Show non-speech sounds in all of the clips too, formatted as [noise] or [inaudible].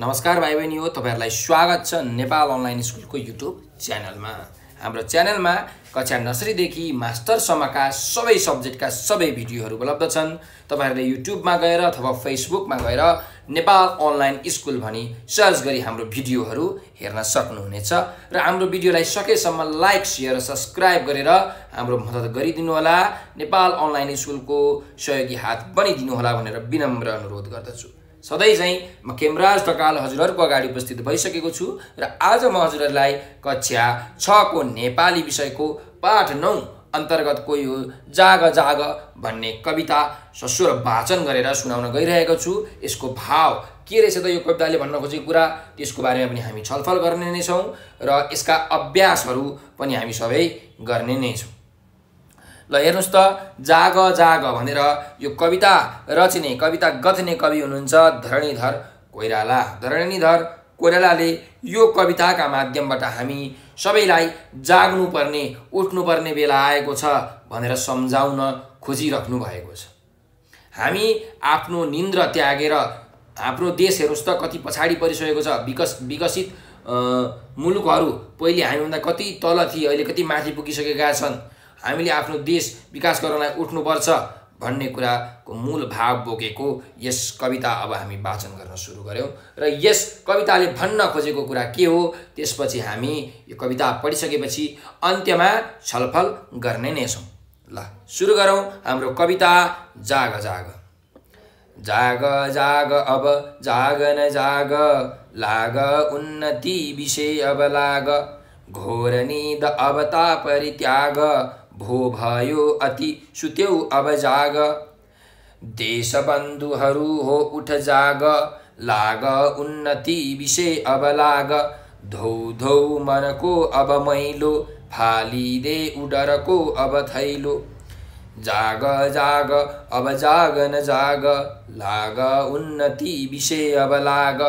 नमस्कार भाइ बहिनी हो तपाईँहरूलाई स्वागत छ नेपाल अनलाइन स्कुलको युट्युब च्यानलमा हाम्रो च्यानलमा कक्षा नर्सरीदेखि मास्टरसम्मका सबै सब्जेक्टका सबै भिडियोहरू उपलब्ध छन् तपाईँहरूले युट्युबमा गएर अथवा फेसबुकमा गएर नेपाल अनलाइन स्कुल भनी सर्च गरी हाम्रो भिडियोहरू हेर्न सक्नुहुनेछ र हाम्रो भिडियोलाई सकेसम्म लाइक सेयर र सब्सक्राइब गरेर हाम्रो मद्दत गरिदिनुहोला नेपाल अनलाइन स्कुलको सहयोगी हात बनिदिनुहोला भनेर विनम्र अनुरोध गर्दछु सधैँ चाहिँ म केमराज ढकाल हजुरहरूको अगाडि उपस्थित भइसकेको छु र आज म हजुरहरूलाई कक्षा छको नेपाली विषयको पाठ नौ अन्तर्गतको यो जाग जाग भन्ने कविता सस्वर वाचन गरेर सुनाउन गइरहेको छु यसको भाव के रहेछ त यो कविताले भन्न खोजेको कुरा त्यसको बारेमा पनि हामी छलफल गर्ने नै छौँ र यसका अभ्यासहरू पनि हामी सबै गर्ने नै छौँ ल हेर्नुहोस् त जाग जाग भनेर यो कविता रचिने कविता गथ्ने कवि हुनुहुन्छ धरणीधर कोइराला धरणीधर कोइरालाले यो कविताका माध्यमबाट हामी सबैलाई जाग्नुपर्ने उठ्नुपर्ने बेला आएको छ भनेर सम्झाउन खोजिराख्नु भएको छ हामी आफ्नो निन्द्र त्यागेर हाम्रो देश हेर्नुहोस् त कति पछाडि परिसकेको छ विकस विकसित मुलुकहरू पहिले हामीभन्दा कति तल थिए अहिले कति माथि पुगिसकेका छन् हामीले आफ्नो देश विकास गर्नलाई उठ्नुपर्छ भन्ने कुराको मूल भाव बोकेको यस कविता अब हामी वाचन गर्न सुरु गऱ्यौँ र यस कविताले भन्न खोजेको कुरा के हो त्यसपछि हामी यो कविता पढिसकेपछि अन्त्यमा छलफल गर्ने नै छौँ ल सुरु गरौँ हाम्रो कविता जाग जाग जाग जाग अब जाग न जाग लाग उन्नति विषय अब लाग घोर निद अब परित्याग भो भयो अति सुत्यौ अब जाग देशबन्धुहरू हो उठ जाग लाग उन्नति विषय अब लाग धौ धौ मनको अब मैलो फालिदे उडरको अब थैलो जाग जाग अब जाग न जाग लाग उन्नति विषय अब लाग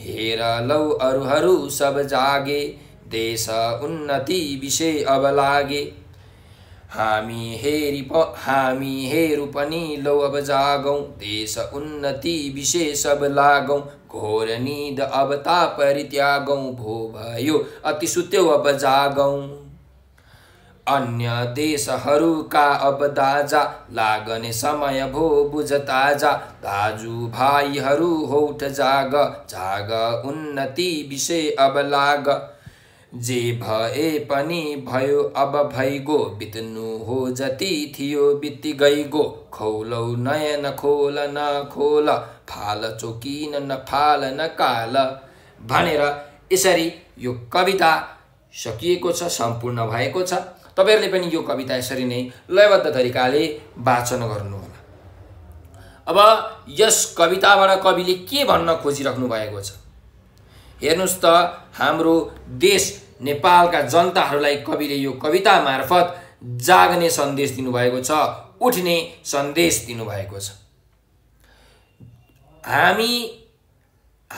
हेर लौ अरूहरू सब जागे देश उन्नति विषय अब लागे हामी हेरि प हामी हेरु पनि लौ अब जागौँ देश उन्नति विशेष अब लागौँ घोर निद अब ताप त्यागौँ भो भयो अति सुत्यौ अब जागौँ अन्य देशहरूका अब दाजा लागने समय भो बुझ ताजा दाजुभाइहरू होठ जाग जाग उन्नति विषय अब लाग जे भए पनि भयो अब भइगो बित्नु हो जति थियो बिति गइगो खौलौ नयन खोल न खोल फाल चोकिन न फाल न काल भनेर यसरी यो कविता सकिएको छ सम्पूर्ण भएको छ तपाईँहरूले पनि यो कविता यसरी नै लयबद्ध तरिकाले वाचन गर्नुहोला अब यस कविताबाट कविले के भन्न खोजिराख्नु भएको छ हेर्नुहोस् त हाम्रो देश नेपालका जनताहरूलाई कविले यो कविता मार्फत जाग्ने सन्देश दिनुभएको छ उठ्ने सन्देश दिनुभएको छ हामी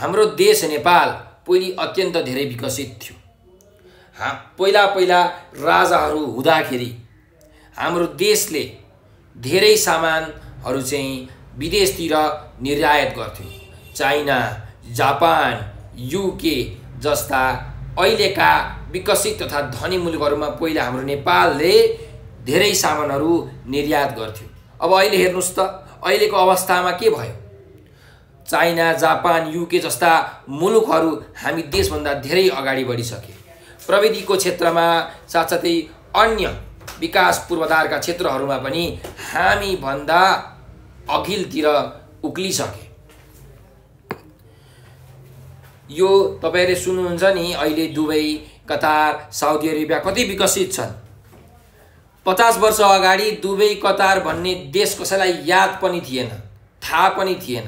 हाम्रो देश नेपाल पहिले अत्यन्त धेरै विकसित थियो हा पहिला पहिला राजाहरू हुँदाखेरि हाम्रो देशले धेरै सामानहरू चाहिँ विदेशतिर निर्यात गर्थ्यो चाइना जापान युके जस्ता अहिलेका विकसित तथा धनी मुलुकहरूमा पहिला हाम्रो नेपालले धेरै सामानहरू निर्यात गर्थ्यो अब अहिले हेर्नुहोस् त अहिलेको अवस्थामा के भयो चाइना जापान युके जस्ता मुलुकहरू हामी देशभन्दा धेरै अगाडि बढिसके प्रविधिको क्षेत्रमा साथसाथै अन्य विकास पूर्वाधारका क्षेत्रहरूमा पनि हामीभन्दा अघिल्तिर उक्लिसके यो तपाईँहरूले सुन्नुहुन्छ नि अहिले दुबई कतार साउदी अरेबिया कति विकसित छन् पचास वर्ष अगाडि दुबई कतार भन्ने देश कसैलाई याद पनि थिएन थाहा पनि थिएन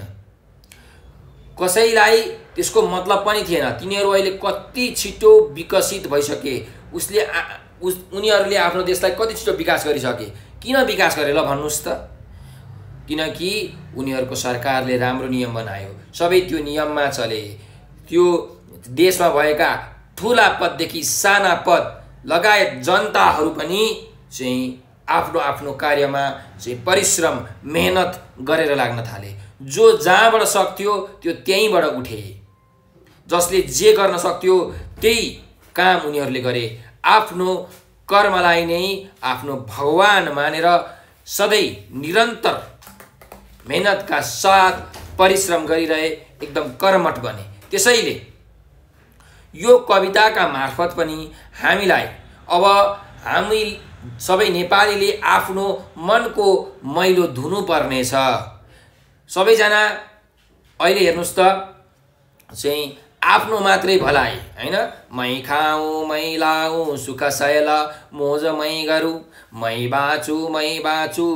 कसैलाई त्यसको मतलब पनि थिएन तिनीहरू अहिले कति छिटो विकसित भइसके उसले उस उनीहरूले आफ्नो देशलाई कति छिटो विकास गरिसके किन विकास गरे ल भन्नुहोस् त किनकि उनीहरूको सरकारले राम्रो नियम बनायो सबै त्यो नियममा चले त्यो देशमा भएका ठुला पददेखि साना पद लगायत जनताहरू पनि चाहिँ आफ्नो आफ्नो कार्यमा चाहिँ परिश्रम मेहनत गरेर लाग्न थाले जो जहाँबाट सक्थ्यो त्यो त्यहीँबाट उठे जसले जे गर्न सक्थ्यो त्यही काम उनीहरूले गरे आफ्नो कर्मलाई नै आफ्नो भगवान मानेर सधैँ निरन्तर मेहनतका साथ परिश्रम गरिरहे एकदम कर्मठ बने त्यसैले यो कविताका मार्फत पनि हामीलाई अब हामी सबै नेपालीले आफ्नो मनको मैलो धुनु धुनुपर्नेछ सबैजना अहिले हेर्नुहोस् त चाहिँ आफ्नो मात्रै भलाइ होइन मै खाऊँ मै लाउँ सुख सयल मोज मै गरौँ मै बाँचु मै बाँचु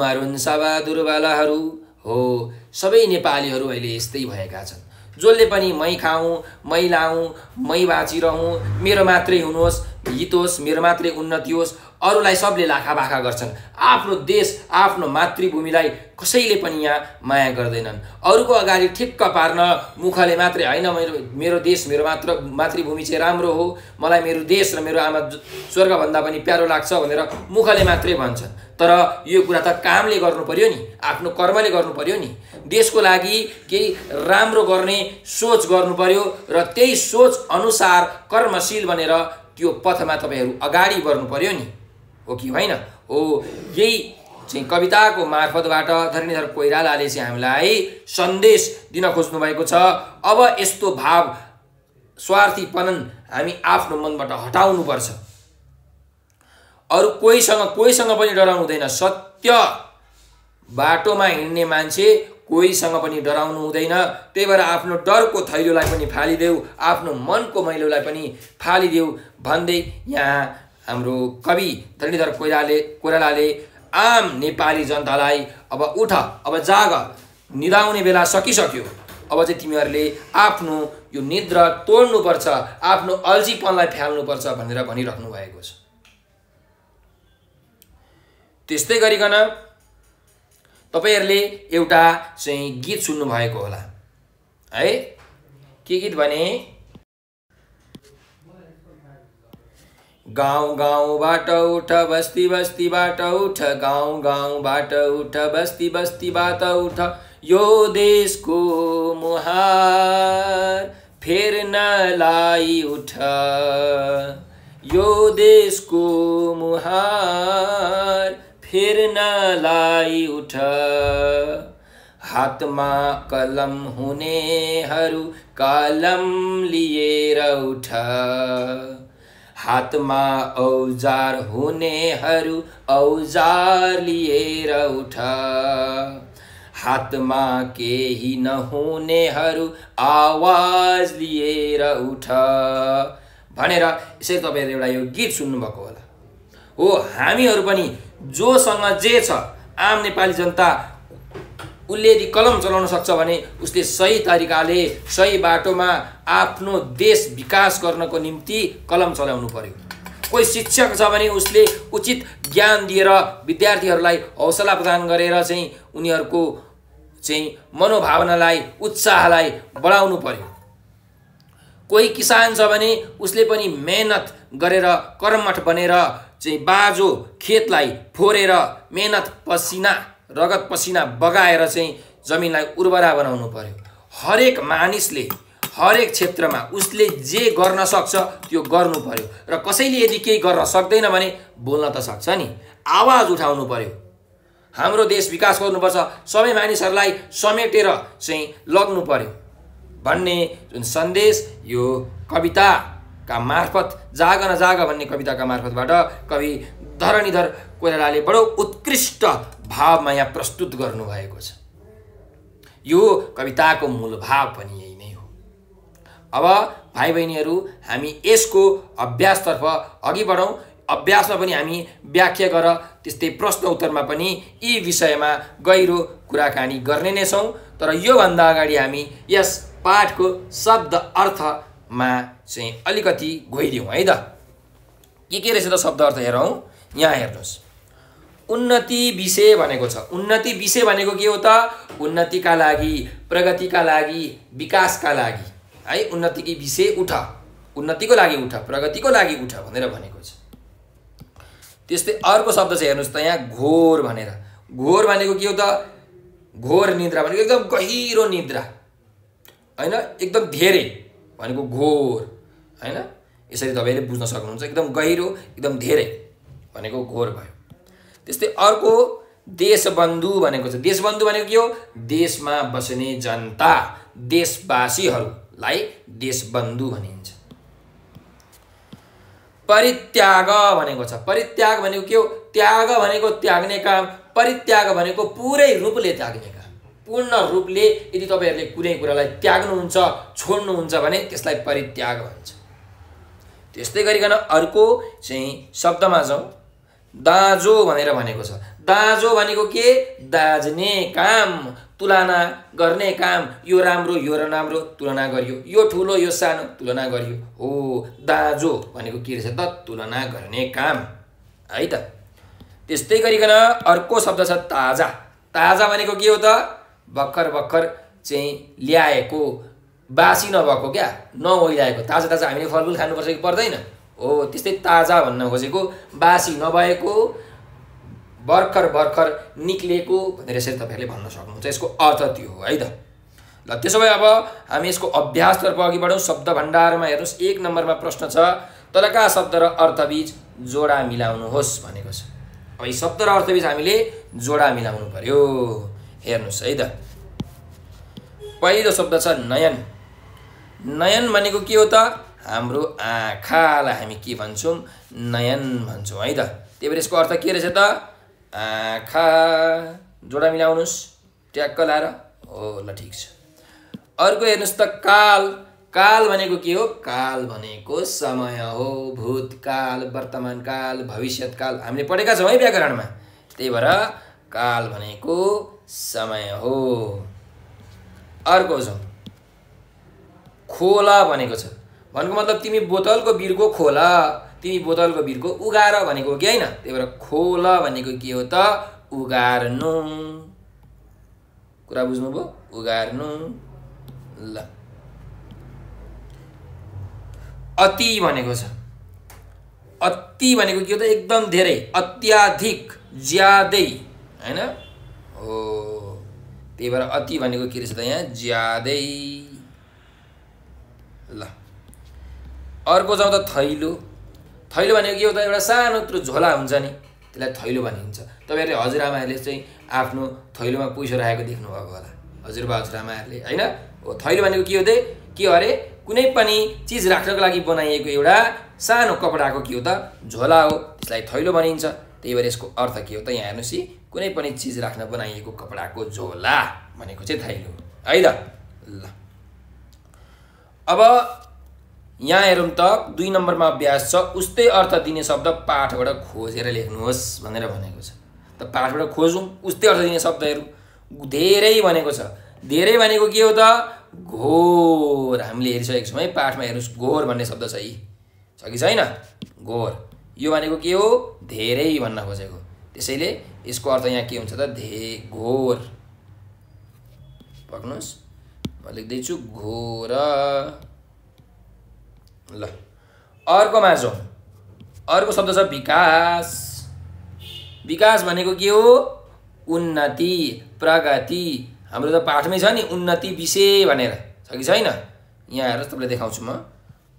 मरुन् सब दुर्बलहरू हो सबै नेपालीहरू अहिले यस्तै भएका छन् जसले पनि मै खाऊँ मै लाऊँ मै बाँचिरहँ मेरो मात्रै हुनुहोस् हितोस् मेरो मात्रै उन्नति होस् अरूलाई सबले लाखा लाखाबाखा गर्छन् आफ्नो देश आफ्नो मातृभूमिलाई कसैले पनि यहाँ माया गर्दैनन् अरूको अगाडि ठिक्क पार्न मुखले मात्रै होइन मेरो मेरो देश मेरो मात्र मातृभूमि चाहिँ राम्रो हो मलाई मेरो देश र मेरो आमा स्वर्गभन्दा पनि प्यारो लाग्छ भनेर मुखले मात्रै भन्छन् तर यो कुरा त कामले गर्नु पर्यो नि आफ्नो कर्मले गर्नु पर्यो नि देशको लागि केही राम्रो गर्ने सोच गर्नु पर्यो र त्यही सोच अनुसार कर्मशील बनेर त्यो पथमा तपाईँहरू अगाडि बढ्नु पर्यो नि हो कि होइन हो यही चाहिँ कविताको मार्फतबाट धरणीधर कोइरालाले चाहिँ हामीलाई सन्देश दिन खोज्नु भएको छ अब यस्तो भाव स्वार्थीपन हामी आफ्नो मनबाट हटाउनुपर्छ अरू कोहीसँग कोहीसँग पनि डराउनु हुँदैन सत्य बाटोमा हिँड्ने मान्छे कोहीसँग पनि डराउनु हुँदैन त्यही भएर आफ्नो डरको थैलोलाई पनि फालिदेऊ आफ्नो मनको मैलोलाई पनि फालिदेऊ भन्दै यहाँ हाम्रो कवि धरणीधर कोइराले कोइरालाले आम नेपाली जनतालाई अब उठ अब जाग निदाउने बेला सकिसक्यो अब चाहिँ तिमीहरूले आफ्नो यो निद्रा तोड्नुपर्छ आफ्नो अल्झीपनलाई फ्याल्नुपर्छ भनेर भनिराख्नु भएको छ त्यस्तै गरिकन तपाईँहरूले एउटा चाहिँ गीत सुन्नुभएको होला है के गीत भने गाउँ गाउँबाट उठ बस्ती बस्तीबाट उठ गाउँ गाउँबाट उठ बस्ती बस्तीबाट उठ यो देशको मुहार फेर्नलाई उठ यो देशको मुहार फेर्नलाई उठ हातमा कलम हुनेहरू कलम लिएर उठ हातमा औजार हुनेहरू औजार लिएर उठ हातमा केही नहुनेहरू आवाज लिएर उठ भनेर यसरी तपाईँहरू एउटा यो गीत सुन्नुभएको होला हो हामीहरू पनि जोसँग जे छ आम नेपाली जनता उसले यदि कलम चलाउन सक्छ भने उसले सही तरिकाले सही बाटोमा आफ्नो देश विकास गर्नको निम्ति कलम चलाउनु पर्यो कोही शिक्षक छ भने उसले उचित ज्ञान दिएर विद्यार्थीहरूलाई हौसला प्रदान गरेर चाहिँ उनीहरूको चाहिँ मनोभावनालाई उत्साहलाई बढाउनु पर्यो कोही किसान छ भने उसले पनि मेहनत गरेर कर्मठ बनेर चाहिँ बाजो खेतलाई फोरेर मेहनत पसिना रगत पसिना बगाएर चाहिँ जमिनलाई उर्वरा बनाउनु पर्यो हरेक मानिसले हरेक क्षेत्रमा उसले जे गर्न सक्छ त्यो गर्नु पर्यो र कसैले यदि केही गर्न सक्दैन भने बोल्न त सक्छ नि आवाज उठाउनु पर्यो हाम्रो देश विकास गर्नुपर्छ सबै मानिसहरूलाई समेटेर चाहिँ लग्नु पर्यो भन्ने जुन सन्देश यो कविता का मार्फत जाग न जाग भन्ने कविताका मार्फतबाट कवि धरणीधर कोइरालाले बडो उत्कृष्ट भावमा यहाँ प्रस्तुत गर्नुभएको छ यो कविताको मूल भाव पनि यही नै हो अब भाइ बहिनीहरू हामी यसको अभ्यासतर्फ अघि बढौँ अभ्यासमा पनि हामी व्याख्या गर त्यस्तै प्रश्न उत्तरमा पनि यी विषयमा गहिरो कुराकानी गर्ने नै छौँ तर योभन्दा अगाडि हामी यस पाठको शब्द अर्थ मा चाहिँ अलिकति गइदिउँ है त के के रहेछ त शब्द अर्थ हेरौँ यहाँ हेर्नुहोस् उन्नति विषय भनेको छ उन्नति विषय भनेको के हो त उन्नतिका लागि प्रगतिका लागि विकासका लागि है उन्नतिकी विषय उठ उन्नतिको लागि उठ प्रगतिको लागि उठ भनेर भनेको छ त्यस्तै अर्को शब्द चाहिँ हेर्नुहोस् त यहाँ घोर भनेर घोर भनेको के हो त घोर निद्रा भनेको एकदम गहिरो निद्रा होइन एकदम धेरै भनेको घोर होइन यसरी तपाईँले बुझ्न सक्नुहुन्छ एकदम गहिरो एकदम धेरै भनेको घोर भयो त्यस्तै अर्को देशबन्धु भनेको छ देशबन्धु भनेको के हो देशमा बस्ने जनता देशवासीहरूलाई देशबन्धु भनिन्छ परित्याग भनेको छ परित्याग भनेको के हो त्याग भनेको त्याग्ने काम परित्याग भनेको पुरै रूपले त्याग्ने काम पूर्ण रूपले यदि तपाईँहरूले कुनै कुरालाई त्याग्नुहुन्छ छोड्नुहुन्छ भने त्यसलाई परित्याग भन्छ त्यस्तै गरिकन अर्को चाहिँ शब्दमा जाउँ दाँजो भनेर भनेको छ दाँजो भनेको के दाज्ने काम तुलना गर्ने काम यो राम्रो यो र राम्रो तुलना गरियो यो ठुलो यो सानो तुलना गरियो हो दाँजो भनेको के रहेछ त तुलना गर्ने काम है त त्यस्तै गरिकन अर्को शब्द छ ताजा ताजा भनेको के हो त भर्खर भर्खर चाहिँ ल्याएको बासी नभएको क्या नओइलाएको ताजा ताजा हामीले फलफुल खानुपर्छ कि पर्दैन हो त्यस्तै ताजा भन्न खोजेको बासी नभएको भर्खर भर्खर निक्लिएको भनेर यसरी तपाईँहरूले भन्न सक्नुहुन्छ यसको अर्थ त्यो हो है त ल त्यसो भए अब हामी यसको अभ्यासतर्फ अघि बढौँ शब्द भण्डारमा हेर्नुहोस् एक नम्बरमा प्रश्न छ तलका शब्द र अर्थबीच जोडा मिलाउनुहोस् भनेको छ अब यी शब्द र अर्थबीच हामीले जोडा मिलाउनु पर्यो हेर्नुहोस् है त पहिलो शब्द छ नयन नयन भनेको के हो त हाम्रो आँखालाई हामी के भन्छौँ नयन भन्छौँ है त त्यही भएर यसको अर्थ के रहेछ त आँखा जोडा मिलाउनुहोस् ट्याक्क लाएर हो ल ठिक छ अर्को हेर्नुहोस् त काल काल भनेको के हो काल भनेको समय हो भूतकाल वर्तमान वर्तमानकाल भविष्यतकाल हामीले पढेका छौँ है व्याकरणमा त्यही भएर काल भनेको समय हो अर्को छ खोला भनेको छ भनेको मतलब तिमी बोतलको बिरको खोला तिमी बोतलको बिरको उगार भनेको कि होइन त्यही भएर खोला भनेको के हो त उगार्नु कुरा बुझ्नुभयो उगार्नु ल अति भनेको छ अति भनेको के हो त एकदम धेरै अत्याधिक ज्यादै होइन हो त्यही भएर अति भनेको के रहेछ त यहाँ ज्यादै ल अर्को जाउँ त थैलो थैलो भनेको के हो त एउटा सानो त्यो झोला हुन्छ नि त्यसलाई थैलो भनिन्छ तपाईँहरूले हजुरआमाहरूले चाहिँ आफ्नो थैलोमा पैसा राखेको देख्नुभएको होला हजुरबा हजुरआमाहरूले होइन हो थैलो भनेको के हो त के अरे कुनै पनि चिज राख्नको लागि बनाइएको एउटा सानो कपडाको के हो त झोला हो त्यसलाई थैलो भनिन्छ त्यही भएर यसको अर्थ के हो त यहाँ हेर्नुहोस् कुनै पनि चिज राख्न बनाइएको कपडाको झोला भनेको चाहिँ थैलो है त ल अब यहाँ हेरौँ त दुई नम्बरमा अभ्यास छ उस्तै अर्थ दिने शब्द पाठबाट खोजेर लेख्नुहोस् भनेर भनेको छ त पाठबाट खोजौँ उस्तै अर्थ दिने शब्दहरू धेरै भनेको छ धेरै भनेको के हो त घोर हामीले हेरिसकेको छौँ है पाठमा हेर्नुहोस् घोर भन्ने शब्द छ यी छ कि छैन घोर यो भनेको के हो धेरै भन्न खोजेको त्यसैले यसको अर्थ यहाँ के हुन्छ त धे घोर पक्नुहोस् म लेख्दैछु घोर ल अर्कोमा जाउँ अर्को शब्द छ विकास विकास भनेको के हो उन्नति प्रगति हाम्रो त पाठमै छ नि उन्नति विषय भनेर छ कि छैन यहाँ आएर तपाईँलाई देखाउँछु म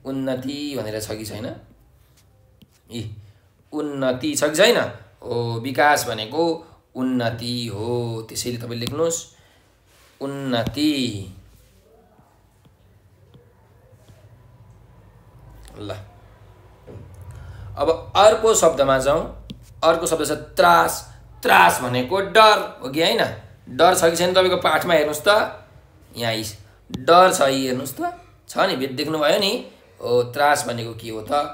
उन्नति भनेर छ कि छैन ए उन्नति छ कि छैन विकास भनेको उन्नति हो त्यसैले तपाईँ लेख्नुहोस् उन्नति ल अब अर्को शब्दमा जाउँ अर्को शब्द छ त्रास त्रास भनेको डर हो कि होइन डर छ कि छैन तपाईँको पाठमा हेर्नुहोस् त यहाँ डर छ यी हेर्नुहोस् त छ नि भेट देख्नुभयो नि हो त्रास भनेको के हो त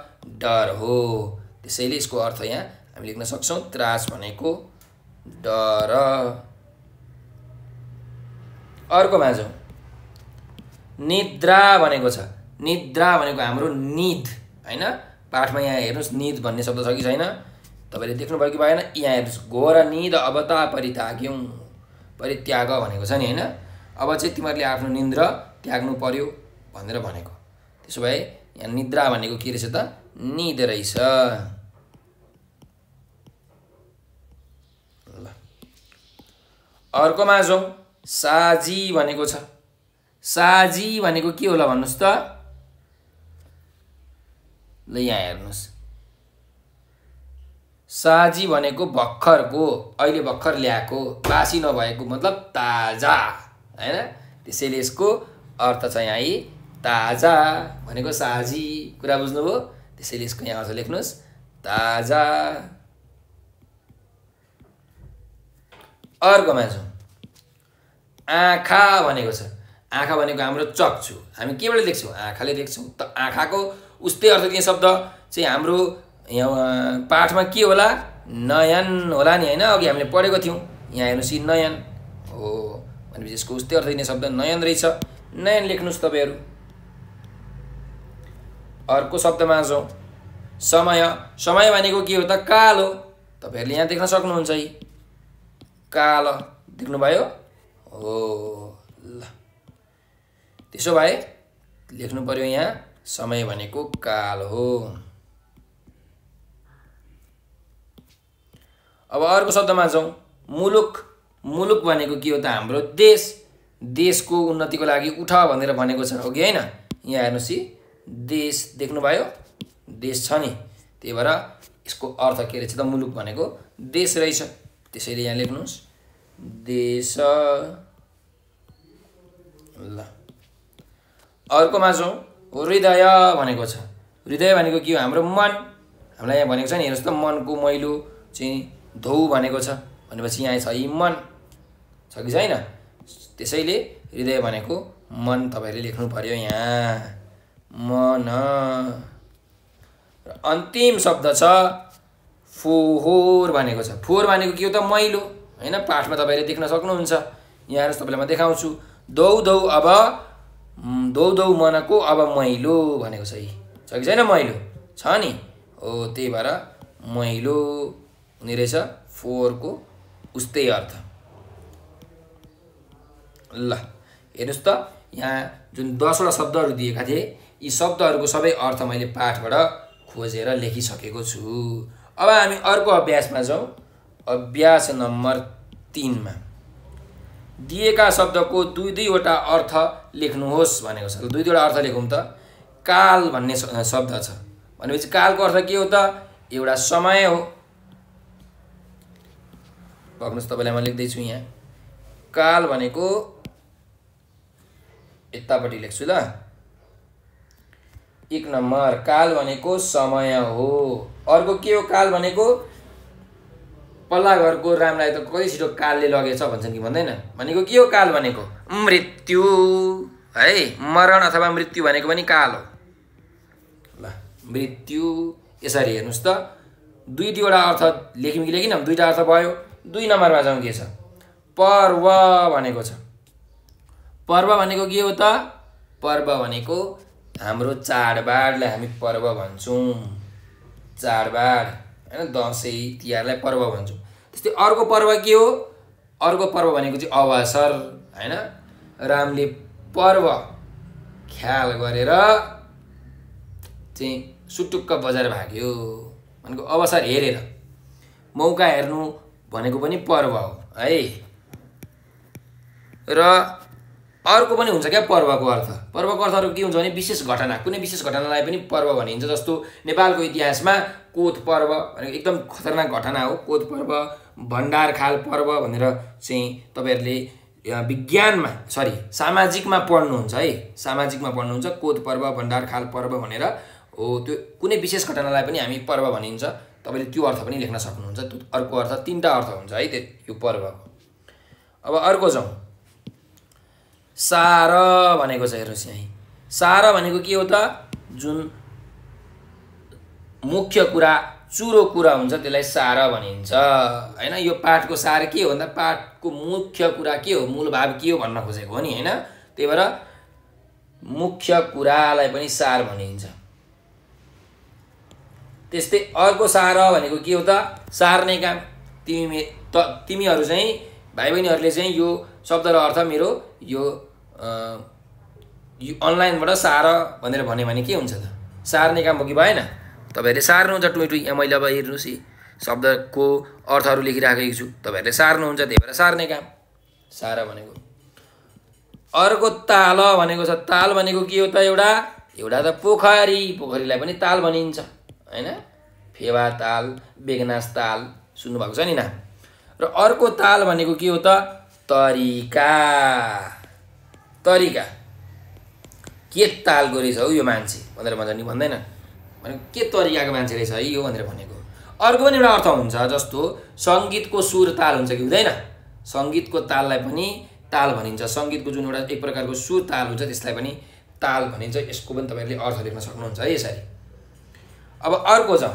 डर हो त्यसैले यसको अर्थ यहाँ हामी लेख्न सक्छौँ त्रास भनेको डर अर्कोमा जाउँ निद्रा भनेको छ निद्रा भनेको हाम्रो निद होइन पाठमा यहाँ हेर्नुहोस् निद भन्ने शब्द छ कि छैन तपाईँले देख्नुभयो कि भएन यहाँ हेर्नुहोस् घोर निद अवता परित्याग्यौँ परित्याग भनेको छ नि होइन अब चाहिँ तिमीहरूले आफ्नो निन्द्र त्याग्नु पर्यो भनेर भनेको त्यसो भए यहाँ निद्रा भनेको के रहेछ त निद रहेछ अर्कोमा जाउँ साजी भनेको छ साजी भनेको के होला भन्नुहोस् त ल यहाँ हेर्नुहोस् साजी भनेको भर्खरको अहिले भर्खर ल्याएको बासी नभएको मतलब ताजा होइन त्यसैले यसको अर्थ छ यहाँ यी ताजा भनेको साजी कुरा बुझ्नुभयो त्यसैले यसको यहाँ अर्थ लेख्नुहोस् ताजा अर्कोमा जाउँ आँखा भनेको छ आँखा भनेको हाम्रो चक्षु हामी केबाट देख्छौँ आँखाले देख्छौँ त आँखाको उस्तै अर्थ दिने शब्द चाहिँ हाम्रो यहाँ पाठमा के होला नयन होला नि होइन अघि हामीले पढेको थियौँ यहाँ हेर्नुहोस् यी नयन हो भनेपछि यसको उस्तै अर्थ दिने शब्द नयन रहेछ नयन लेख्नुहोस् तपाईँहरू अर्को शब्दमा जाउँ समय समय भनेको के हो त काल हो तपाईँहरूले यहाँ देख्न सक्नुहुन्छ है काल देख्नुभयो हो ल त्यसो भए लेख्नु पऱ्यो यहाँ समय भनेको काल हो अब अर्को शब्दमा जाउँ मुलुक मुलुक भनेको के हो त हाम्रो देश देशको उन्नतिको लागि उठ भनेर भनेको छ हो कि होइन यहाँ हेर्नुहोस् यी देश देख्नुभयो देश छ नि त्यही भएर यसको अर्थ के रहेछ त मुलुक भनेको देश रहेछ त्यसैले यहाँ लेख्नुहोस् देश ल अर्कोमा जाउँ हृदय भनेको छ हृदय भनेको के हो हाम्रो मन हामीलाई यहाँ भनेको छ नि हेर्नुहोस् त मनको मैलो चाहिँ धौ भनेको छ भनेपछि यहाँ छ यी मन छ कि छैन त्यसैले हृदय भनेको मन तपाईँले लेख्नु पर्यो यहाँ मन र अन्तिम शब्द छ फोहोर भनेको छ फोहोर भनेको के हो त मैलो होइन पाठमा तपाईँले देख्न सक्नुहुन्छ यहाँ तपाईँलाई म देखाउँछु दौ दौ अब दौ दौ मनको अब मैलो भनेको छ यी छ कि छैन मैलो छ नि हो त्यही भएर मैलो हुने रहेछ फोहोरको उस्तै अर्थ ल हेर्नुहोस् त यहाँ जुन दसवटा शब्दहरू दिएका थिए यी शब्दहरूको सबै अर्थ मैले पाठबाट खोजेर लेखिसकेको छु अब हामी अर्को अभ्यासमा जाउँ अभ्यास नम्बर तिनमा दिएका शब्दको दुई दुईवटा अर्थ लेख्नुहोस् भनेको छ दुई दुईवटा अर्थ लेखौँ त काल भन्ने शब्द छ भनेपछि कालको अर्थ के हो त एउटा समय हो भन्नुहोस् तपाईँलाई म लेख्दैछु यहाँ काल भनेको यतापट्टि लेख्छु ल एक नम्बर काल भनेको समय हो अर्को के हो काल भनेको पल्ला घरको रामलाई त कति छिटो कालले लगेछ भन्छन् कि भन्दैन भनेको के हो काल भनेको मृत्यु है मरण अथवा मृत्यु भनेको पनि काल हो ल मृत्यु यसरी हेर्नुहोस् त दुई दुईवटा अर्थ लेख्यौँ कि लेखिन दुईवटा अर्थ भयो दुई नम्बरमा जाउँ के छ पर्व भनेको छ पर्व भनेको के हो त पर्व भनेको हाम्रो चाडबाडलाई हामी पर्व भन्छौँ चाडबाड होइन दसैँ तिहारलाई पर्व भन्छौँ त्यस्तै अर्को पर्व के हो अर्को पर्व भनेको चाहिँ अवसर होइन रामले पर्व ख्याल गरेर चाहिँ सुटुक्क बजार भाग्यो भनेको अवसर हेरेर मौका हेर्नु भनेको पनि पर्व हो है र अर्को पनि हुन्छ क्या पर्वको अर्थ पर्वको अर्थहरू के हुन्छ भने विशेष घटना कुनै विशेष घटनालाई पनि पर्व भनिन्छ जस्तो नेपालको इतिहासमा कोत पर्व भनेको एकदम खतरनाक घटना हो कोत पर्व भण्डार खाल पर्व भनेर चाहिँ तपाईँहरूले विज्ञानमा सरी सामाजिकमा पढ्नुहुन्छ है सामाजिकमा पढ्नुहुन्छ कोत पर्व भण्डार खाल पर्व भनेर हो त्यो कुनै विशेष घटनालाई पनि हामी पर्व भनिन्छ तपाईँले त्यो अर्थ पनि लेख्न सक्नुहुन्छ अर्को अर्थ तिनवटा अर्थ हुन्छ है त्यो यो पर्वको अब अर्को जाउँ सार भनेको छ हेर्नुहोस् यहीँ सार भनेको के हो त जुन मुख्य कुरा चुरो कुरा हुन्छ त्यसलाई सार भनिन्छ होइन यो पाठको सार के हो भन्दा पाठको मुख्य कुरा के हो मूलभाव के हो भन्न खोजेको हो नि होइन त्यही भएर मुख्य कुरालाई पनि सार भनिन्छ त्यस्तै अर्को सार भनेको के हो त सार्ने काम तिमी त तिमीहरू चाहिँ भाइ बहिनीहरूले चाहिँ यो शब्द र अर्थ मेरो यो अनलाइनबाट सार भनेर भन्यो भने के हुन्छ त सार्ने काम हो कि भएन तपाईँहरूले सार्नुहुन्छ टु यहाँ मैले अब हेर्नुहोस् यी शब्दको अर्थहरू लेखिराखेको छु तपाईँहरूले सार्नुहुन्छ त्यही भएर सार्ने काम सार भनेको अर्को ताल भनेको छ ताल भनेको के हो त एउटा एउटा त पोखरी पोखरीलाई पनि ताल भनिन्छ होइन फेवा ताल बेगनास ताल सुन्नुभएको छ नि नाम र अर्को ताल भनेको के हो त तरिका तरिका के तालको रहेछ हौ यो मान्छे भनेर भन्छ नि भन्दैन भने के तरिकाको मान्छे रहेछ है यो भनेर भनेको अर्को पनि एउटा अर्थ हुन्छ जस्तो सङ्गीतको सुर ताल हुन्छ कि हुँदैन सङ्गीतको ताललाई पनि ताल भनिन्छ सङ्गीतको जुन एउटा एक प्रकारको सुर ताल हुन्छ त्यसलाई पनि ताल भनिन्छ यसको पनि तपाईँहरूले अर्थ लेख्न सक्नुहुन्छ है यसरी अब अर्को छ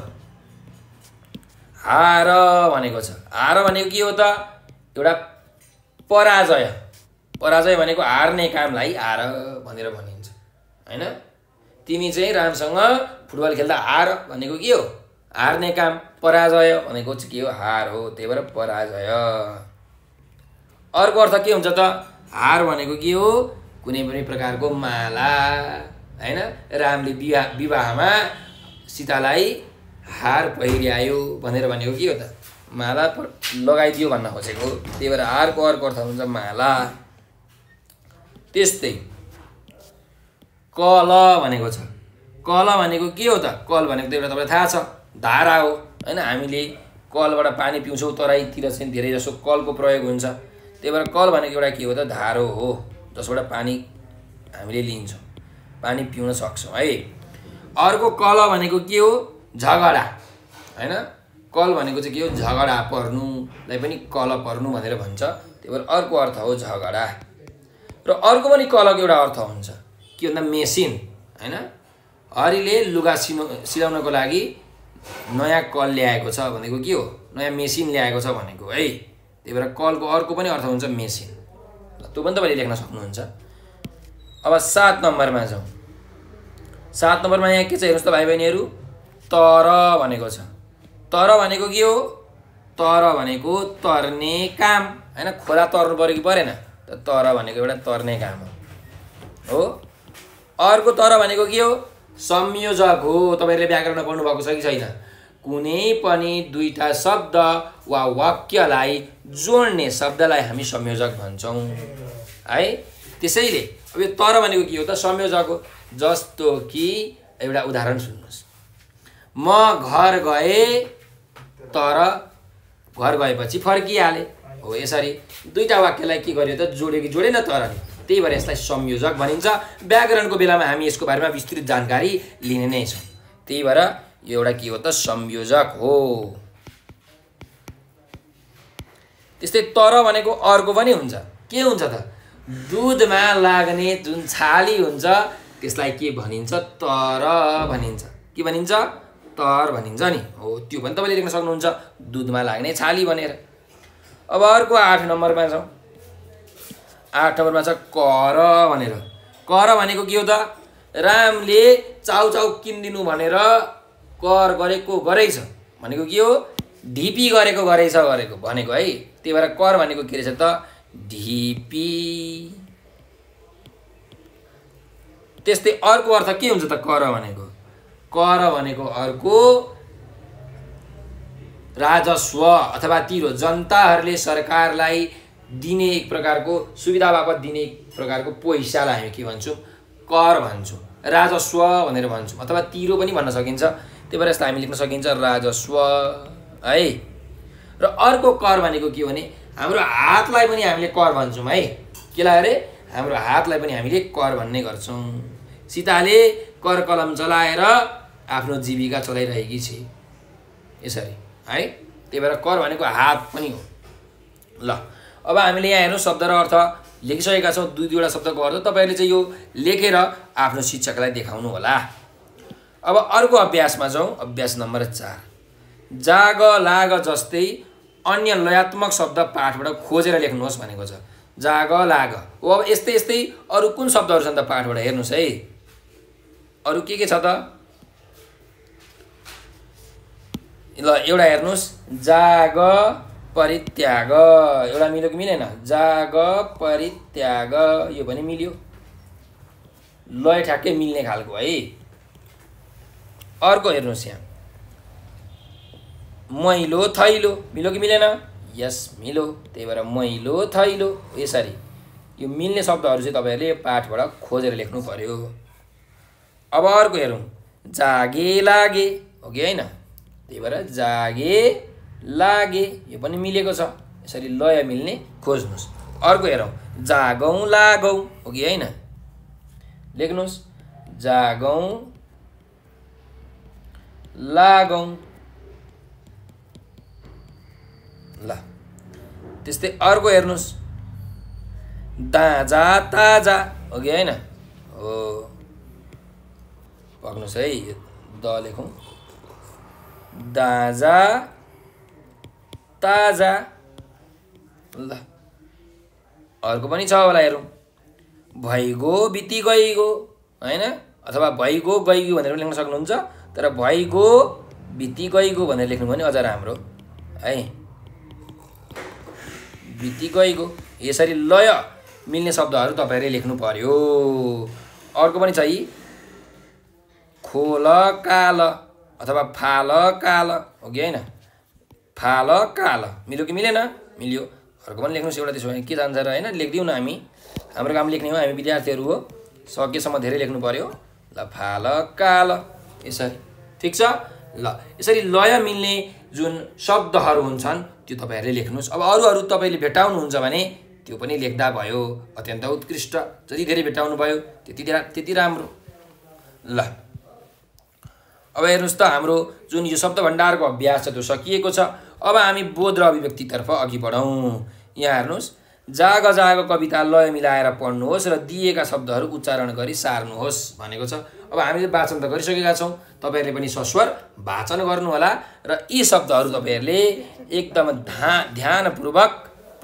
हार भनेको छ हार भनेको के हो त एउटा पराजय पराजय भनेको हार्ने कामलाई हार भनेर भनिन्छ होइन तिमी चाहिँ रामसँग फुटबल खेल्दा हार भनेको के हो हार्ने काम पराजय भनेको चाहिँ के हो हार हो त्यही भएर पराजय अर्को अर्थ के हुन्छ त हार भनेको के हो कुनै पनि प्रकारको माला होइन रामले विवाह विवाहमा सीतालाई हार पहिर्यायो भनेर भनेको के हो त माला लगाइदियो भन्न खोजेको त्यही भएर अर्को अर्को अर्थ हुन्छ माला त्यस्तै कल भनेको छ कल भनेको के हो त कल भनेको त एउटा तपाईँलाई थाहा छ धारा हो होइन हामीले कलबाट पानी पिउँछौँ तराईतिर चाहिँ धेरै जसो कलको प्रयोग हुन्छ त्यही भएर कल भनेको एउटा के हो त धारो हो जसबाट पानी हामीले लिन्छौँ पानी पिउन सक्छौँ है अर्को कल भनेको के हो झगडा होइन कल भनेको चाहिँ के हो झगडा पर्नुलाई पनि कल पर्नु भनेर भन्छ त्यही भएर अर्को अर्थ हो झगडा र अर्को पनि कलको एउटा अर्थ हुन्छ के भन्दा मेसिन होइन हरिले लुगा सिनो सिलाउनको लागि नयाँ कल ल्याएको छ भनेको के हो नयाँ मेसिन ल्याएको छ भनेको है त्यही भएर कलको अर्को पनि अर्थ हुन्छ मेसिन त्यो पनि तपाईँले लेख्न सक्नुहुन्छ अब सात नम्बरमा जाउँ सात नम्बरमा यहाँ के छ हेर्नुहोस् त भाइ बहिनीहरू तर भनेको छ तर भनेको के हो तर भनेको तर्ने काम होइन खोला तर्नु पऱ्यो कि परेन तर भनेको एउटा तर्ने काम हो अर्को तर भनेको के हो संयोजक हो तपाईँहरूले व्याकरण पढ्नु भएको छ कि छैन कुनै पनि दुईवटा शब्द वा वाक्यलाई जोड्ने शब्दलाई हामी संयोजक भन्छौँ है त्यसैले अब यो तर भनेको के हो त संयोजक हो जस्तो कि एउटा उदाहरण सुन्नुहोस् म घर गएँ तर घर गएपछि फर्किहाले हो यसरी दुईवटा वाक्यलाई के गर्यो त जोड्यो कि जोडेन तर त्यही भएर यसलाई संयोजक भनिन्छ व्याकरणको बेलामा हामी यसको बारेमा विस्तृत जानकारी लिने नै छौँ त्यही भएर यो एउटा के हो त संयोजक हो त्यस्तै तर भनेको अर्को पनि हुन्छ के हुन्छ त दुधमा लाग्ने जुन छाली हुन्छ त्यसलाई के भनिन्छ तर भनिन्छ के भनिन्छ तर भनिन्छ नि हो त्यो पनि तपाईँले लेख्न सक्नुहुन्छ दुधमा लाग्ने छाली भनेर अब अर्को आठ नम्बरमा छ आठ नम्बरमा छ कर भनेर कर भनेको के हो त रामले चाउचाउ किनिदिनु भनेर कर गरेको गरेछ भनेको के हो ढिपी गरेको गरेछ गरेको भनेको है त्यही भएर कर भनेको के रहेछ त ढिपी त्यस्तै अर्को अर्थ के हुन्छ त कर भनेको कर भनेको अर्को राजस्व अथवा तिरो जनताहरूले सरकारलाई दिने एक प्रकारको सुविधा बापत दिने एक प्रकारको पैसालाई हामी के भन्छौँ कर भन्छौँ राजस्व भनेर भन्छौँ अथवा तिरो पनि भन्न सकिन्छ त्यही भएर यसलाई हामी लेख्न सकिन्छ राजस्व है र अर्को कर भनेको के भने हाम्रो हातलाई पनि हामीले कर भन्छौँ है केलाई अरे हाम्रो हातलाई पनि हामीले कर भन्ने गर्छौँ सीताले कर कलम चलाएर आफ्नो जीविका चलाइरहेकी छे यसरी है त्यही भएर कर भनेको हात पनि हो ल अब हामीले यहाँ हेर्नु शब्द र अर्थ लेखिसकेका छौँ दुई दुईवटा शब्दको अर्थ तपाईँले चाहिँ यो लेखेर आफ्नो शिक्षकलाई देखाउनु होला अब अर्को अभ्यासमा जाउँ अभ्यास नम्बर चार जाग लाग जस्तै अन्य लयात्मक शब्द पाठबाट खोजेर लेख्नुहोस् भनेको छ जाग लाग अब यस्तै यस्तै अरू कुन शब्दहरू छन् त पाठबाट हेर्नुहोस् है अरू के के छ त ल एउटा हेर्नुहोस् जाग परित्याग एउटा मिल्यो कि मिलेन जाग परित्याग यो पनि मिल्यो लय ठ्याक्कै मिल्ने खालको है अर्को हेर्नुहोस् यहाँ मैलो थैलो मिलो कि मिलेन यस मिलो त्यही भएर मैलो थैलो यसरी यो मिल्ने शब्दहरू चाहिँ तपाईँहरूले पाठबाट खोजेर लेख्नु पऱ्यो अब अर्को हेरौँ जागे लागे हो कि होइन त्यही भएर जागे लागे यो पनि मिलेको छ यसरी लय मिल्ने खोज्नुहोस् अर्को हेरौँ जागौँ लागौँ हो कि होइन लेख्नुहोस् जागौँ लागौँ ल त्यस्तै अर्को हेर्नुहोस् दाजा ताजा हो कि होइन हो पक्नुहोस् है द लेखौँ दाजा ताजा ल अर्को पनि छ होला हेरौँ भइगो बिति गइगो होइन अथवा भइगो गइगो भनेर लेख्न सक्नुहुन्छ तर भइगो बिति गइगो भनेर लेख्नु भने अझ राम्रो है बिति गइगो यसरी लय मिल्ने शब्दहरू तपाईँहरूले लेख्नु पर्यो अर्को पनि छ यी खोल काल अथवा फाल काल हो कि होइन फाल काल मिल्यो कि मिलेन मिल्यो अर्को पनि लेख्नुहोस् एउटा त्यसो भने के जान्छ र होइन लेखिदिउँ न हामी हाम्रो काम लेख्ने हो हामी विद्यार्थीहरू हो सकेसम्म धेरै लेख्नु पऱ्यो ल फाल काल यसरी ठिक छ ल यसरी लय मिल्ने जुन शब्दहरू हुन्छन् त्यो तपाईँहरूले लेख्नुहोस् अब अरू अरू तपाईँले भेटाउनुहुन्छ भने त्यो पनि लेख्दा भयो अत्यन्त उत्कृष्ट जति धेरै भेटाउनु भयो त्यति त्यति राम्रो ल अब हेर्नुहोस् त हाम्रो जुन यो शब्द भण्डारको अभ्यास छ त्यो सकिएको छ अब हामी बोध र अभिव्यक्तितर्फ अघि बढौँ यहाँ हेर्नुहोस् जाग जाग कविता लय मिलाएर पढ्नुहोस् र दिएका शब्दहरू उच्चारण गरी सार्नुहोस् भनेको छ अब हामीले वाचन त गरिसकेका छौँ तपाईँहरूले पनि सस्वर वाचन गर्नुहोला र यी शब्दहरू तपाईँहरूले एकदम धा ध्यानपूर्वक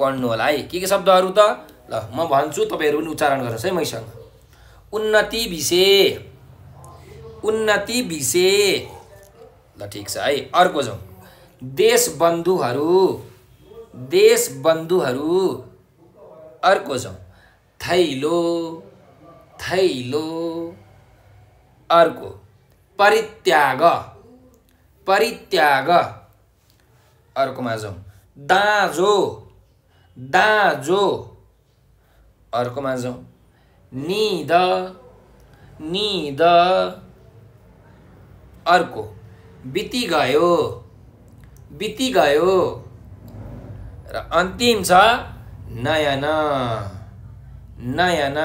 पढ्नुहोला है के के शब्दहरू त ल म भन्छु तपाईँहरू पनि उच्चारण गर्नुहोस् है मैसँग उन्नति विषय उन्नति विषय ल ठिक छ है अर्को जाउँ देशबन्धुहरू देशबन्धुहरू अर्को जाउँ थैलो थैलो अर्को परित्याग परित्याग अर्कोमा जाउँ दाँजो दाँजो अर्कोमा जाउँ निद निद अर्को बिति गयो बिति गयो र अन्तिम छ नयन नयन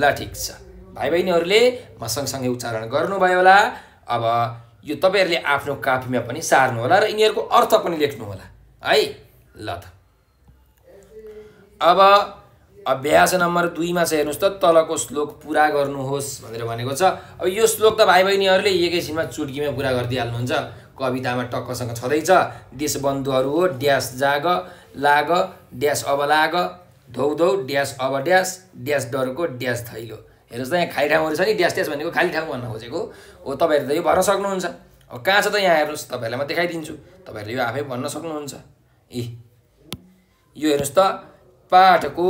ल ठिक छ भाइ बहिनीहरूले म सँगसँगै उच्चारण गर्नुभयो होला अब यो तपाईँहरूले आफ्नो कापीमा पनि सार्नु होला र यिनीहरूको अर्थ पनि लेख्नु होला है ल त अब अभ्यास नम्बर दुईमा चाहिँ हेर्नुहोस् त तलको श्लोक पुरा गर्नुहोस् भनेर भनेको छ अब यो श्लोक त भाइ बहिनीहरूले एकैछिनमा चुटकीमा पुरा गरिदिइहाल्नुहुन्छ कवितामा टक्कसँग छँदैछ देशबन्धुहरू हो ड्यास जाग लाग ड्यास अब लाग धौ धौ ड्यास अब ड्यास ड्यास डरको ड्यास थैलो हेर्नुहोस् त यहाँ खाली ठाउँहरू छ नि ड्यास ड्यास भनेको खाली ठाउँ भन्न खोजेको हो तपाईँहरू त यो भर्न सक्नुहुन्छ अब कहाँ छ त यहाँ हेर्नुहोस् तपाईँहरूलाई म देखाइदिन्छु तपाईँहरूले यो आफै भन्न सक्नुहुन्छ ए यो हेर्नुहोस् त पाठको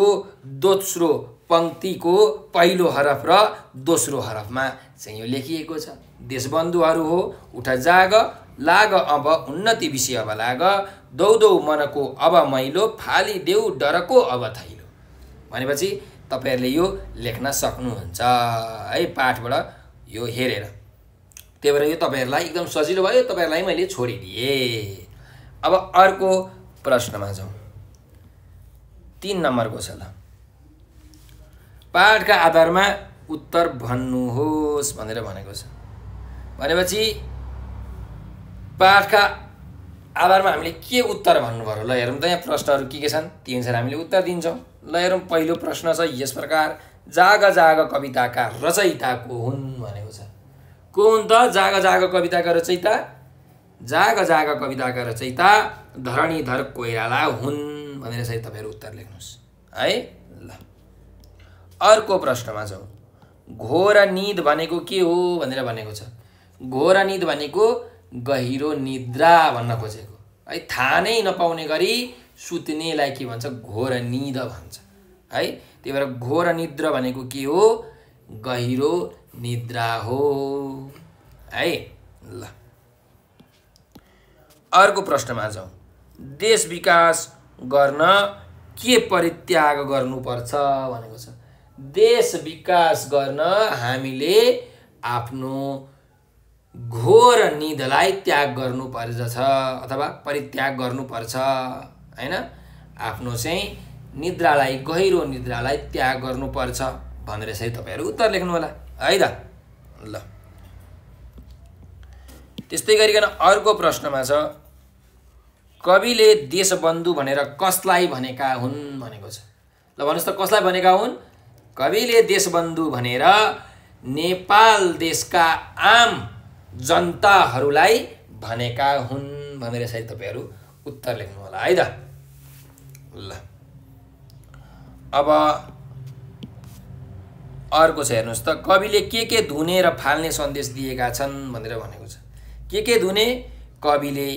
दोस्रो पङ्क्तिको पहिलो हरफ र दोस्रो हरफमा चाहिँ यो लेखिएको छ देशबन्धुहरू हो उठ जाग लाग अब उन्नति विषय अब लाग दौदौ मनको अब मैलो फाली फालिदेऊ डरको अब थैलो भनेपछि तपाईँहरूले यो लेख्न सक्नुहुन्छ है पाठबाट यो हेरेर त्यही भएर यो तपाईँहरूलाई एकदम सजिलो भयो तपाईँहरूलाई मैले छोडिदिएँ अब अर्को प्रश्नमा जाउँ तिन नम्बरको छ ल पाठका आधारमा उत्तर भन्नुहोस् भनेर भनेको छ भनेपछि पाठका आधारमा हामीले के उत्तर भन्नु पऱ्यो ल हेरौँ त यहाँ प्रश्नहरू के के छन् ती अनुसार हामीले उत्तर दिन्छौँ ल हेरौँ पहिलो प्रश्न छ यस प्रकार जाग जाग कविताका रचयिता को हुन् भनेको छ को हुन् त जाग जाग कविताका रचयिता जाग जाग कविताका रचयिता धरणीधर कोइराला हुन् भनेर चाहिँ तपाईँहरू उत्तर लेख्नुहोस् है ल अर्को प्रश्नमा जाउँ घोर निद भनेको के हो भनेर भनेको छ घोर निद भनेको गहिरो निद्रा भन्न खोजेको है थाहा नै नपाउने गरी सुत्नेलाई के भन्छ घोर निद भन्छ है त्यही भएर घोर निद्रा भनेको के हो गहिरो निद्रा हो है ल अर्को प्रश्नमा जाउँ देश विकास गर्न के परित्याग गर्नुपर्छ भनेको छ देश विकास गर्न हामीले आफ्नो घोर निधलाई त्याग गर्नुपर्दछ अथवा परित्याग गर्नुपर्छ होइन आफ्नो चाहिँ निद्रालाई गहिरो निद्रालाई त्याग गर्नुपर्छ भनेर चाहिँ तपाईँहरू उत्तर लेख्नु होला है त ल त्यस्तै गरिकन अर्को प्रश्नमा छ कविले देशबन्धु भनेर कसलाई भनेका हुन् भनेको छ ल भन्नुहोस् त कसलाई भनेका हुन् कविले देशबन्धु भनेर नेपाल देशका आम जनताहरूलाई भनेका हुन् भनेर सायद तपाईँहरू उत्तर लेख्नु होला है त ल अब अर्को छ हेर्नुहोस् त कविले के के धुने र फाल्ने सन्देश दिएका छन् भनेर भनेको छ के के धुने कविले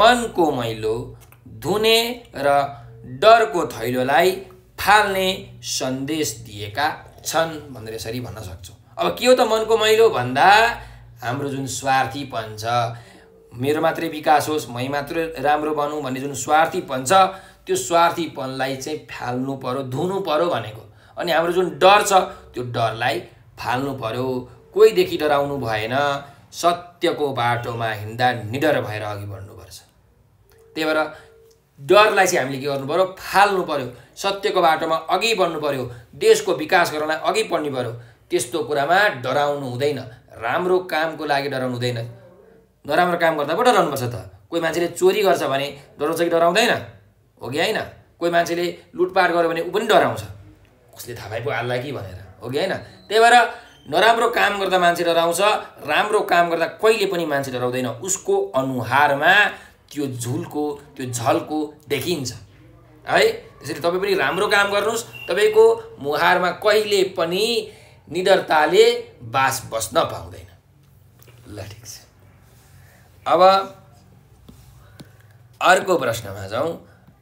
मनको मैलो धुने र डरको थैलोलाई फाल्ने सन्देश दिएका छन् भनेर यसरी भन्न सक्छौँ अब के हो त मनको मैलो भन्दा हाम्रो जुन स्वार्थीपन छ मेरो मात्रै विकास होस् मै मात्रै राम्रो बनौँ भन्ने जुन स्वार्थीपन छ त्यो स्वार्थीपनलाई चाहिँ फाल्नु पर्यो धुनु पऱ्यो भनेको अनि हाम्रो जुन डर छ त्यो डरलाई फाल्नु पऱ्यो कोहीदेखि डराउनु भएन सत्यको बाटोमा हिँड्दा निडर भएर अघि बढ्नुपर्छ त्यही भएर डरलाई चाहिँ हामीले के गर्नु पऱ्यो फाल्नु पऱ्यो सत्यको बाटोमा अघि बढ्नु पऱ्यो देशको विकास गर्नलाई अघि बढ्नु पऱ्यो त्यस्तो कुरामा डराउनु हुँदैन राम्रो कामको लागि डराउनु हुँदैन नराम्रो काम गर्दा पो डराउनुपर्छ त कोही मान्छेले चोरी गर्छ भने डराउँछ कि डराउँदैन हो कि होइन कोही मान्छेले लुटपाट गर्यो भने ऊ पनि डराउँछ कसले थाहा पाइ हाल्ला कि भनेर हो कि होइन त्यही भएर नराम्रो काम गर्दा मान्छे डराउँछ राम्रो काम गर्दा कहिले पनि मान्छे डराउँदैन उसको अनुहारमा त्यो झुलको त्यो झलको देखिन्छ है त्यसरी तपाईँ पनि राम्रो काम गर्नुहोस् तपाईँको मुहारमा कहिले पनि निडरताले बास बस्न पाउँदैन ल ठिक छ अब अर्को प्रश्नमा जाउँ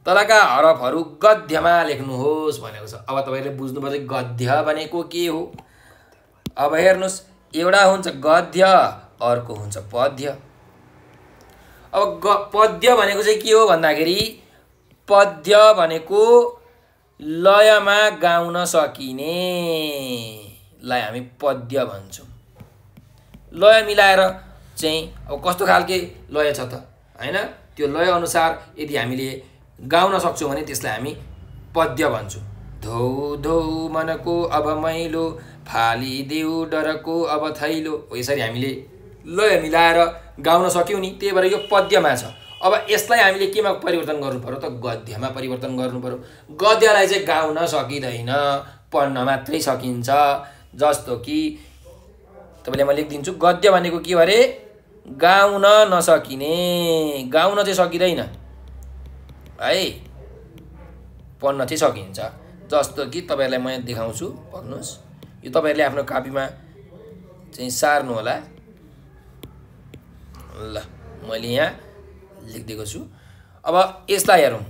तलका हरफहरू गद्यमा लेख्नुहोस् भनेको छ अब तपाईँले बुझ्नुपर्छ गद्य भनेको के हो अब हेर्नुहोस् एउटा हुन्छ गद्य अर्को हुन्छ पद्य अब ग पद्य भनेको चाहिँ के हो भन्दाखेरि पद्य भनेको लयमा गाउन सकिने सकिनेलाई हामी पद्य भन्छौँ लय मिलाएर चाहिँ अब कस्तो खालके लय छ त होइन त्यो लय अनुसार यदि हामीले गाउन सक्छौँ भने त्यसलाई हामी पद्य भन्छौँ धौ धौ मनको अब मैलो फालिदेऊ डरको अब थैलो हो यसरी हामीले लय मिलाएर गाउन सक्यौँ नि त्यही भएर यो पद्यमा छ अब यसलाई हामीले केमा परिवर्तन गर्नु पऱ्यो त गद्यमा परिवर्तन गर्नु पऱ्यो गद्यलाई चाहिँ गाउन सकिँदैन पढ्न मात्रै सकिन्छ जस्तो कि तपाईँले म लेखिदिन्छु गद्य भनेको के अरे गाउन नसकिने गाउन चाहिँ सकिँदैन है पढ्न चाहिँ सकिन्छ जस्तो कि तपाईँहरूलाई म यहाँ देखाउँछु भन्नुहोस् यो तपाईँहरूले आफ्नो कापीमा चाहिँ सार्नु होला ल मैले यहाँ लेखिदिएको छु अब यसलाई हेरौँ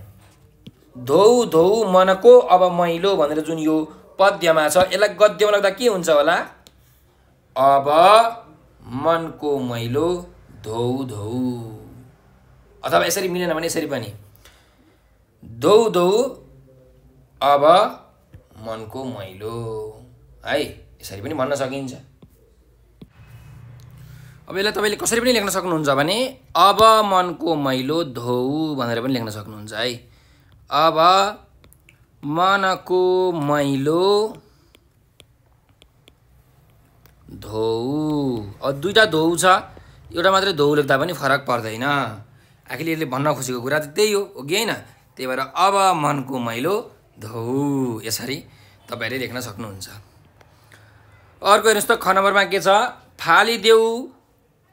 धौ धौ मनको अब मैलो भनेर जुन यो पद्यमा छ यसलाई गद्यमा लाग्दा के हुन्छ होला अब मनको मैलो धौ धौ अथवा यसरी मिलेन भने यसरी पनि धौ धौ अब मनको मैलो है यसरी पनि भन्न सकिन्छ अब यसलाई तपाईँले कसरी पनि लेख्न सक्नुहुन्छ भने अब मनको मैलो धोऊ भनेर पनि लेख्न सक्नुहुन्छ है अब मनको मैलो धोउ अब दुईवटा धोउ छ एउटा मात्रै धोउ लेख्दा पनि फरक पर्दैन आखिर यसले भन्न खोजेको कुरा त त्यही हो हो कि होइन त्यही भएर अब मनको मैलो धोउ यसरी तपाईँहरूले लेख्न सक्नुहुन्छ अर्को हेर्नुहोस् त ख नम्बरमा के छ फालिदेऊ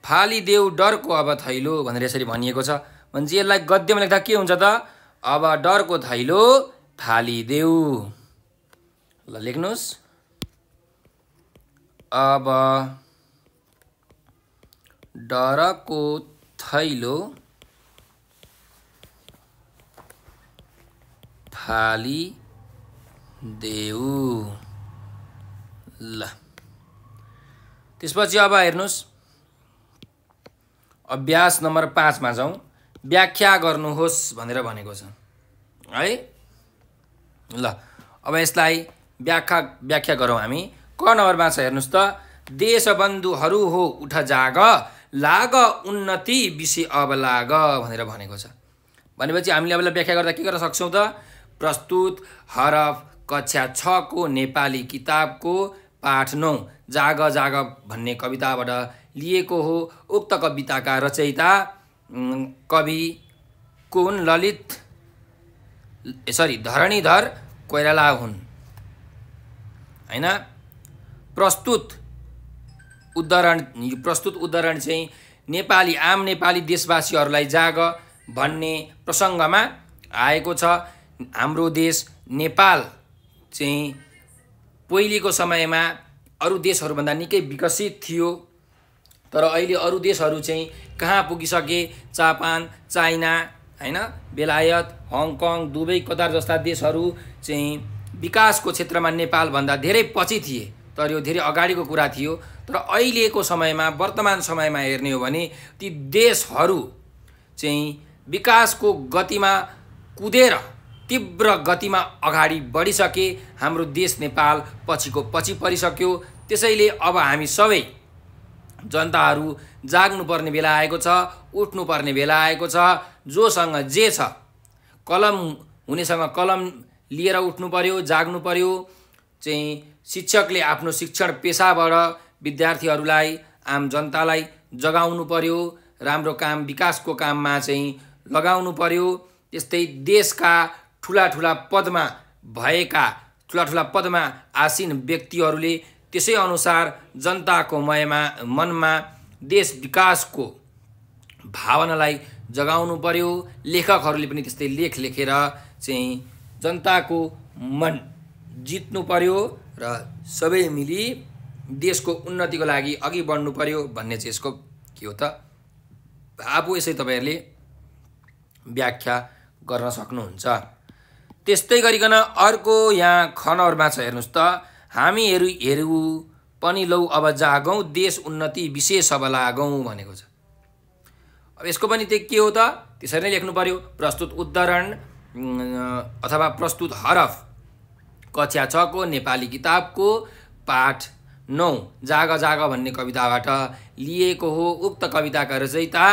फालिदेऊ डरको अब थैलो भनेर यसरी भनिएको छ भनेपछि यसलाई गद्यमा लेख्दा के हुन्छ त अब डरको थैलो फालिदेऊ ल लेख्नुहोस् अब डरको थैलो देऊ ल त्यसपछि अब हेर्नुहोस् अभ्यास नम्बर पाँचमा जाउँ व्याख्या गर्नुहोस् भनेर भनेको छ है ल अब यसलाई व्याख्या व्याख्या गरौँ हामी क नम्बरमा छ हेर्नुहोस् त देशबन्धुहरू हो उठ जाग लाग उन्नति विषय अब लाग भनेर भनेको छ भनेपछि हामीले अबलाई व्याख्या गर्दा के गर्न सक्छौँ त प्रस्तुत हरफ कक्षा छको नेपाली किताबको पाठ नौ जाग जाग भन्ने कविताबाट लिएको हो उक्त कविताका रचयिता कवि कुन ललित सरी धरणीधर कोइराला हुन् होइन प्रस्तुत उदाहरण प्रस्तुत उदाहरण चाहिँ नेपाली आम नेपाली देशवासीहरूलाई जाग भन्ने प्रसङ्गमा आएको छ हाम्रो देश नेपाल चाहिँ पहिलेको समयमा अरू देशहरूभन्दा निकै विकसित थियो तर अहिले अरू देशहरू चाहिँ कहाँ पुगिसके जापान चाइना होइन बेलायत हङकङ दुबई कतार जस्ता देशहरू चाहिँ विकासको क्षेत्रमा नेपालभन्दा धेरै पछि थिए तर यो धेरै अगाडिको कुरा थियो तर अहिलेको समयमा वर्तमान समयमा हेर्ने हो भने ती देशहरू चाहिँ विकासको गतिमा कुदेर तीव्र गतिमा अगाडि बढिसके हाम्रो देश नेपाल पछिको पछि परिसक्यो त्यसैले अब हामी सबै जनताहरू जाग्नुपर्ने बेला आएको छ उठ्नुपर्ने बेला आएको छ जोसँग जे छ कलम हुनेसँग कलम लिएर उठ्नु पऱ्यो जाग्नु पऱ्यो चाहिँ शिक्षकले आफ्नो शिक्षण पेसाबाट विद्यार्थीहरूलाई आम जनतालाई जगाउनु पर्यो राम्रो काम विकासको काममा चाहिँ लगाउनु पऱ्यो त्यस्तै देशका ठुला ठुला पदमा भएका ठुला ठुला पदमा आसीन व्यक्तिहरूले त्यसै अनुसार जनताको मयमा मनमा देश विकासको भावनालाई जगाउनु पर्यो लेखकहरूले पनि त्यस्तै लेख लेखेर चाहिँ जनताको मन जित्नु पर्यो र सबै मिली देशको उन्नतिको लागि अघि बढ्नु पर्यो भन्ने चाहिँ यसको के हो त आफू यसै तपाईँहरूले व्याख्या गर्न सक्नुहुन्छ त्यस्तै गरिकन अर्को यहाँ ख छ हेर्नुहोस् त हामीहरू हेरौँ पनि लौ अब जागौँ देश उन्नति विशेष अब लागौँ भनेको छ अब यसको पनि त्यो के हो त त्यसरी नै लेख्नु पऱ्यो प्रस्तुत उदाहरण अथवा प्रस्तुत हरफ कक्षा छको नेपाली किताबको पाठ नौ जाग जाग भन्ने कविताबाट लिएको हो उक्त कविताका रचयिता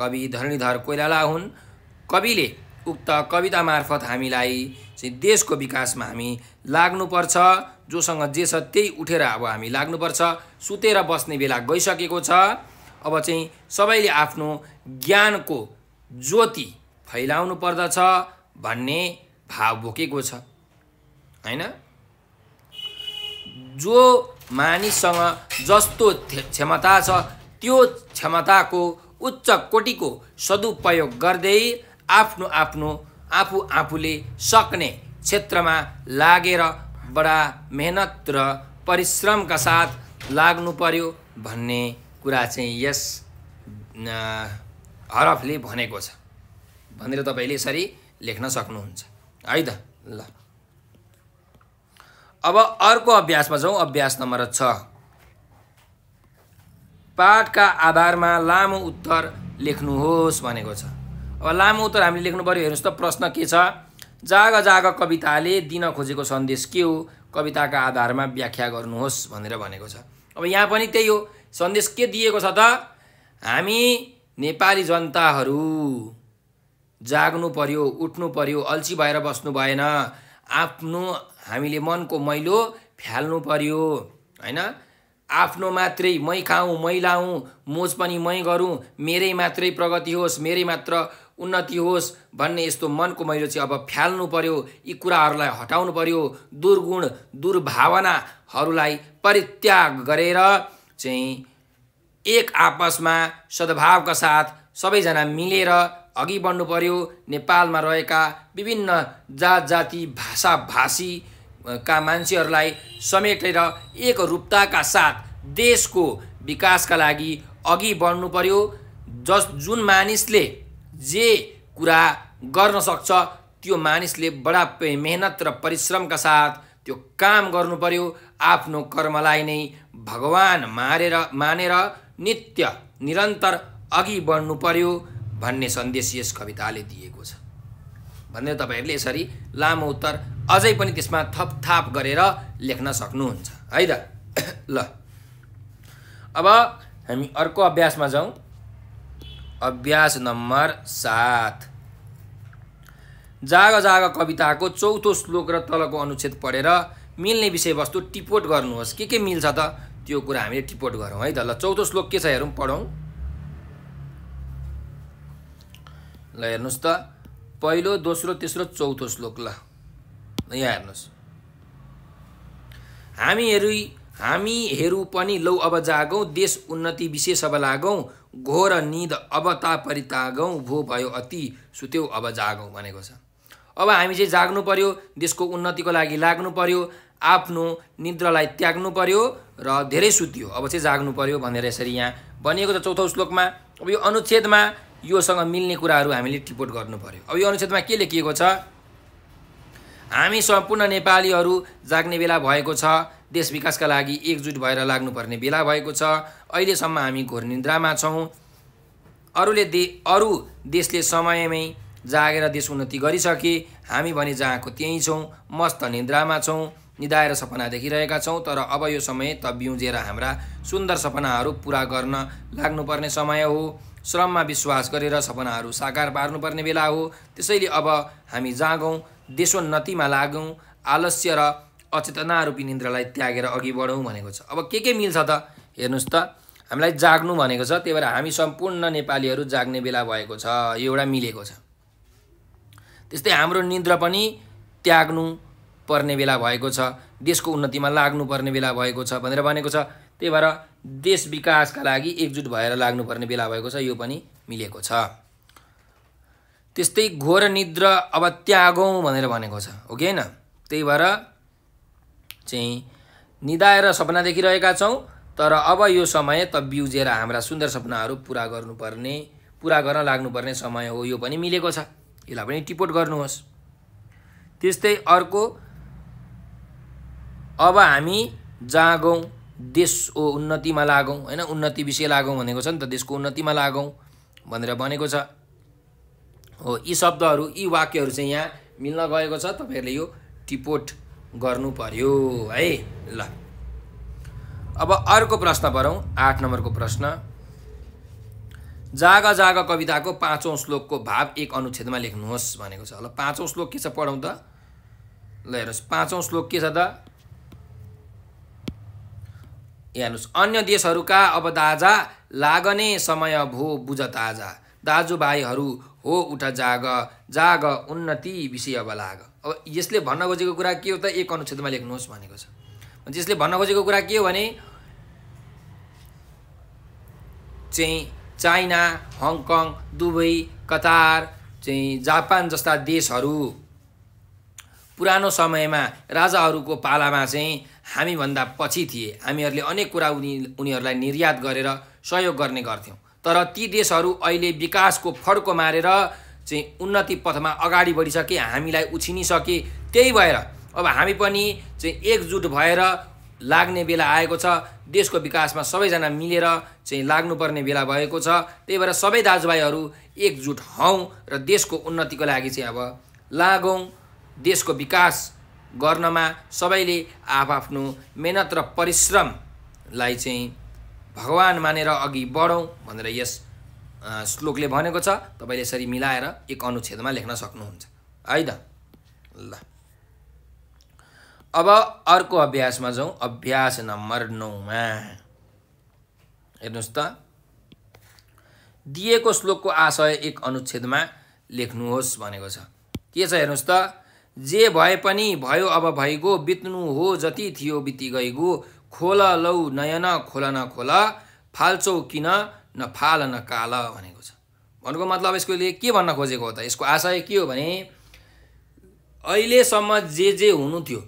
कवि धरणीधर कोइराला हुन् कविले उक्त कविता मार्फत हामीलाई चाहिँ देशको विकासमा हामी लाग्नुपर्छ जोसँग जे छ त्यही उठेर अब हामी लाग्नुपर्छ सुतेर बस्ने बेला गइसकेको छ अब चाहिँ सबैले आफ्नो ज्ञानको ज्योति फैलाउनु पर्दछ भन्ने भाव बोकेको छ होइन जो मानिससँग जस्तो क्षमता छ त्यो क्षमताको उच्च कोटिको सदुपयोग गर्दै आफ्नो आफ्नो आफू आफूले सक्ने क्षेत्रमा लागेर बडा मेहनत र परिश्रमका साथ लाग्नु पर्यो भन्ने कुरा चाहिँ यस हरफले भनेको छ भनेर तपाईँले यसरी लेख्न सक्नुहुन्छ है त ल अब अर्को अभ्यासमा जाउँ अभ्यास नम्बर छ पाठका आधारमा लामो उत्तर लेख्नुहोस् भनेको छ अब लामो उत्तर हामीले लेख्नु पऱ्यो हेर्नुहोस् त प्रश्न के छ जाग जाग कविताले दिन खोजेको सन्देश के हो कविताका आधारमा व्याख्या गर्नुहोस् भनेर भनेको छ अब यहाँ पनि त्यही हो सन्देश के दिएको छ त हामी नेपाली जनताहरू जाग्नु पर्यो उठ्नु पर्यो अल्छी भएर बस्नु भएन आफ्नो हामीले मनको मैलो फ्याल्नु पर्यो होइन आफ्नो मात्रै मै खाउँ मै लाउँ मोज पनि मै गरौँ मेरै मात्रै प्रगति होस् मेरै मात्र उन्नति होस् भन्ने यस्तो मनको मैले चाहिँ अब फ्याल्नु पर्यो यी कुराहरूलाई हटाउनु पर्यो दुर्गुण दुर्भावनाहरूलाई परित्याग गरेर चाहिँ एक आपसमा सद्भावका साथ सबैजना मिलेर अघि बढ्नु पर्यो नेपालमा रहेका विभिन्न जात जाति भाषा भाषीका मान्छेहरूलाई समेटेर एक रूपताका साथ देशको विकासका लागि अघि बढ्नु पर्यो जस जुन मानिसले जे कुरा गर्न सक्छ त्यो मानिसले बडा मेहनत र परिश्रमका साथ त्यो काम गर्नु पर्यो आफ्नो कर्मलाई नै भगवान् मारेर मानेर नित्य निरन्तर अघि बढ्नु पर्यो भन्ने सन्देश यस कविताले दिएको छ भनेर तपाईँहरूले यसरी लामो उत्तर अझै पनि त्यसमा थपथाप गरेर लेख्न सक्नुहुन्छ है त [coughs] ल अब हामी अर्को अभ्यासमा जाउँ अभ्यास नम्बर सात जाग जाग कविताको चौथो श्लोक र तलको अनुच्छेद पढेर मिल्ने विषयवस्तु टिपोट गर्नुहोस् के के मिल्छ त त्यो कुरा हामीले टिपोट गरौँ है त ल चौथो श्लोक के छ हेरौँ पढौँ ल हेर्नुहोस् त पहिलो दोस्रो तेस्रो चौथो श्लोक ल यहाँ हेर्नुहोस् हामीहरू हामीहरू पनि लौ अब जागौँ देश उन्नति विशेष अब लागौँ घोर निद अब ता परितागौँ भो भयो अति सुत्यौ अब जागौँ भनेको छ अब हामी चाहिँ जाग्नु पर्यो देशको उन्नतिको लागि लाग्नु पर्यो आफ्नो निद्रालाई त्याग्नु पर्यो र धेरै सुत्यो अब चाहिँ जाग्नु पर्यो भनेर यसरी यहाँ भनिएको छ चौथो श्लोकमा अब यो अनुच्छेदमा योसँग मिल्ने कुराहरू हामीले टिपोट गर्नु पर्यो अब यो अनुच्छेदमा के लेखिएको छ हामी सम्पूर्ण नेपालीहरू जाग्ने बेला भएको छ देश विकासका लागि एकजुट भएर लाग्नुपर्ने बेला भएको छ अहिलेसम्म हामी घोर निद्रामा छौँ अरूले दे अरू देशले समयमै जागेर देश उन्नति गरिसके हामी भने जहाँको त्यहीँ छौँ मस्त निद्रामा छौँ निधाएर सपना देखिरहेका छौँ तर अब यो समय त बिउजेर हाम्रा सुन्दर सपनाहरू पुरा गर्न लाग्नुपर्ने समय हो श्रममा विश्वास गरेर सपनाहरू साकार पार्नुपर्ने बेला हो त्यसैले अब हामी जागौँ देशोन्नतिमा लागौँ आलस्य र अचेतनारूपी निन्द्रालाई त्यागेर अघि बढौँ भनेको छ अब के के मिल्छ त हेर्नुहोस् त हामीलाई जाग्नु भनेको छ त्यही भएर हामी सम्पूर्ण नेपालीहरू जाग्ने बेला भएको छ यो एउटा मिलेको छ त्यस्तै हाम्रो निन्द्रा पनि त्याग्नु पर्ने बेला भएको छ देशको उन्नतिमा लाग्नुपर्ने बेला भएको छ भनेर भनेको छ त्यही भएर देश विकासका लागि एकजुट भएर लाग्नुपर्ने बेला भएको छ यो पनि मिलेको छ त्यस्तै घोर निद्रा अब त्यागौँ भनेर भनेको छ ओके होइन त्यही भएर चाहिँ निदाएर सपना देखिरहेका छौँ तर अब यो समय त बिउजेर हाम्रा सुन्दर सपनाहरू पुरा गर्नुपर्ने पुरा गर्न लाग्नुपर्ने समय हो यो पनि मिलेको छ यसलाई पनि टिपोट गर्नुहोस् त्यस्तै अर्को अब हामी जहाँ गौँ देश ओ उन्नतिमा लागौँ होइन उन्नति विषय लागौँ भनेको छ नि त देशको उन्नतिमा लागौँ भनेर भनेको छ हो यी शब्दहरू यी वाक्यहरू चाहिँ यहाँ मिल्न गएको छ तपाईँहरूले यो टिपोट गर्नु पर्यो है ल अब अर्को प्रश्न पढौँ आठ नम्बरको प्रश्न जाग जाग कविताको पाँचौँ श्लोकको भाव एक अनुच्छेदमा लेख्नुहोस् भनेको छ ल पाँचौँ श्लोक के छ पढौँ त ल हेर्नुहोस् पाँचौँ श्लोक के छ त हेर्नुहोस् अन्य देशहरूका अब दाजा लागने समय भो बुझ ताजा दाजुभाइहरू हो उठ जाग जाग उन्नति विषय बलाग अब यसले भन्न खोजेको कुरा के हो त एक अनुच्छेदमा लेख्नुहोस् भनेको छ यसले भन्न खोजेको कुरा के हो भने चाहिँ चाइना हङकङ दुबई कतार चाहिँ जापान जस्ता देशहरू पुरानो समयमा राजाहरूको पालामा चाहिँ हामीभन्दा पछि थिए हामीहरूले अनेक कुरा उनी उनीहरूलाई निर्यात गरेर सहयोग गर्ने गर्थ्यौँ तर ती देशहरू अहिले विकासको फड्को मारेर चाहिँ उन्नति पथमा अगाडि बढिसके हामीलाई उछिनिसके त्यही भएर अब हामी पनि चाहिँ एकजुट भएर लाग्ने बेला आएको छ देशको विकासमा सबैजना मिलेर चाहिँ लाग्नुपर्ने बेला भएको छ त्यही भएर सबै दाजुभाइहरू एकजुट हौँ र देशको उन्नतिको लागि चाहिँ अब लागौँ देशको विकास गर्नमा सबैले आफआफ्नो मेहनत र परिश्रमलाई चाहिँ भगवान् मानेर अघि बढौँ भनेर यस श्लोकले भनेको छ तपाईँले यसरी मिलाएर एक अनुच्छेदमा लेख्न सक्नुहुन्छ है त ल अब अर्को अभ्यासमा जाउँ अभ्यास नम्बर नौमा हेर्नुहोस् त दिएको श्लोकको आशय एक अनुच्छेदमा लेख्नुहोस् भनेको छ के छ हेर्नुहोस् त जे भए पनि भयो अब भइगयो बित्नु हो जति थियो बिति गइगयो खोला लौ नयन खोला न खोला फाल्चौ किन न फाल न काल भनेको छ भन्नुको मतलब यसकोले के भन्न खोजेको हो त यसको आशय के हो भने अहिलेसम्म जे जे हुनु थियो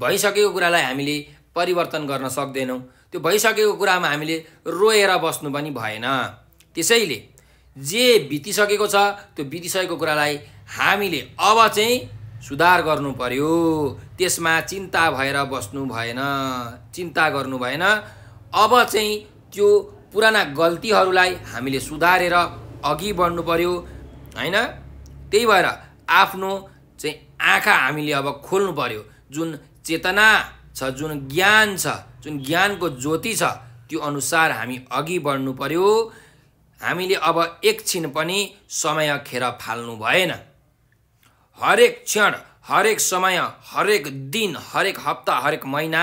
भइसकेको कुरालाई हामीले परिवर्तन गर्न सक्दैनौँ त्यो भइसकेको कुरामा हामीले रोएर बस्नु पनि भएन त्यसैले जे बितिसकेको छ त्यो बितिसकेको कुरालाई हामीले अब चाहिँ सुधार गर्नु पर्यो त्यसमा चिन्ता भएर बस्नु भएन चिन्ता गर्नु भएन अब चाहिँ त्यो पुराना गल्तीहरूलाई हामीले सुधारेर अघि बढ्नु पऱ्यो होइन त्यही भएर आफ्नो चाहिँ आँखा हामीले अब खोल्नु पऱ्यो जुन चेतना छ जुन ज्ञान छ जुन ज्ञानको ज्योति छ त्यो अनुसार हामी अघि बढ्नु पऱ्यो हामीले अब एकछिन पनि समय खेर फाल्नु भएन हरेक क्षण हरेक समय हरेक दिन हरेक हप्ता हरेक महिना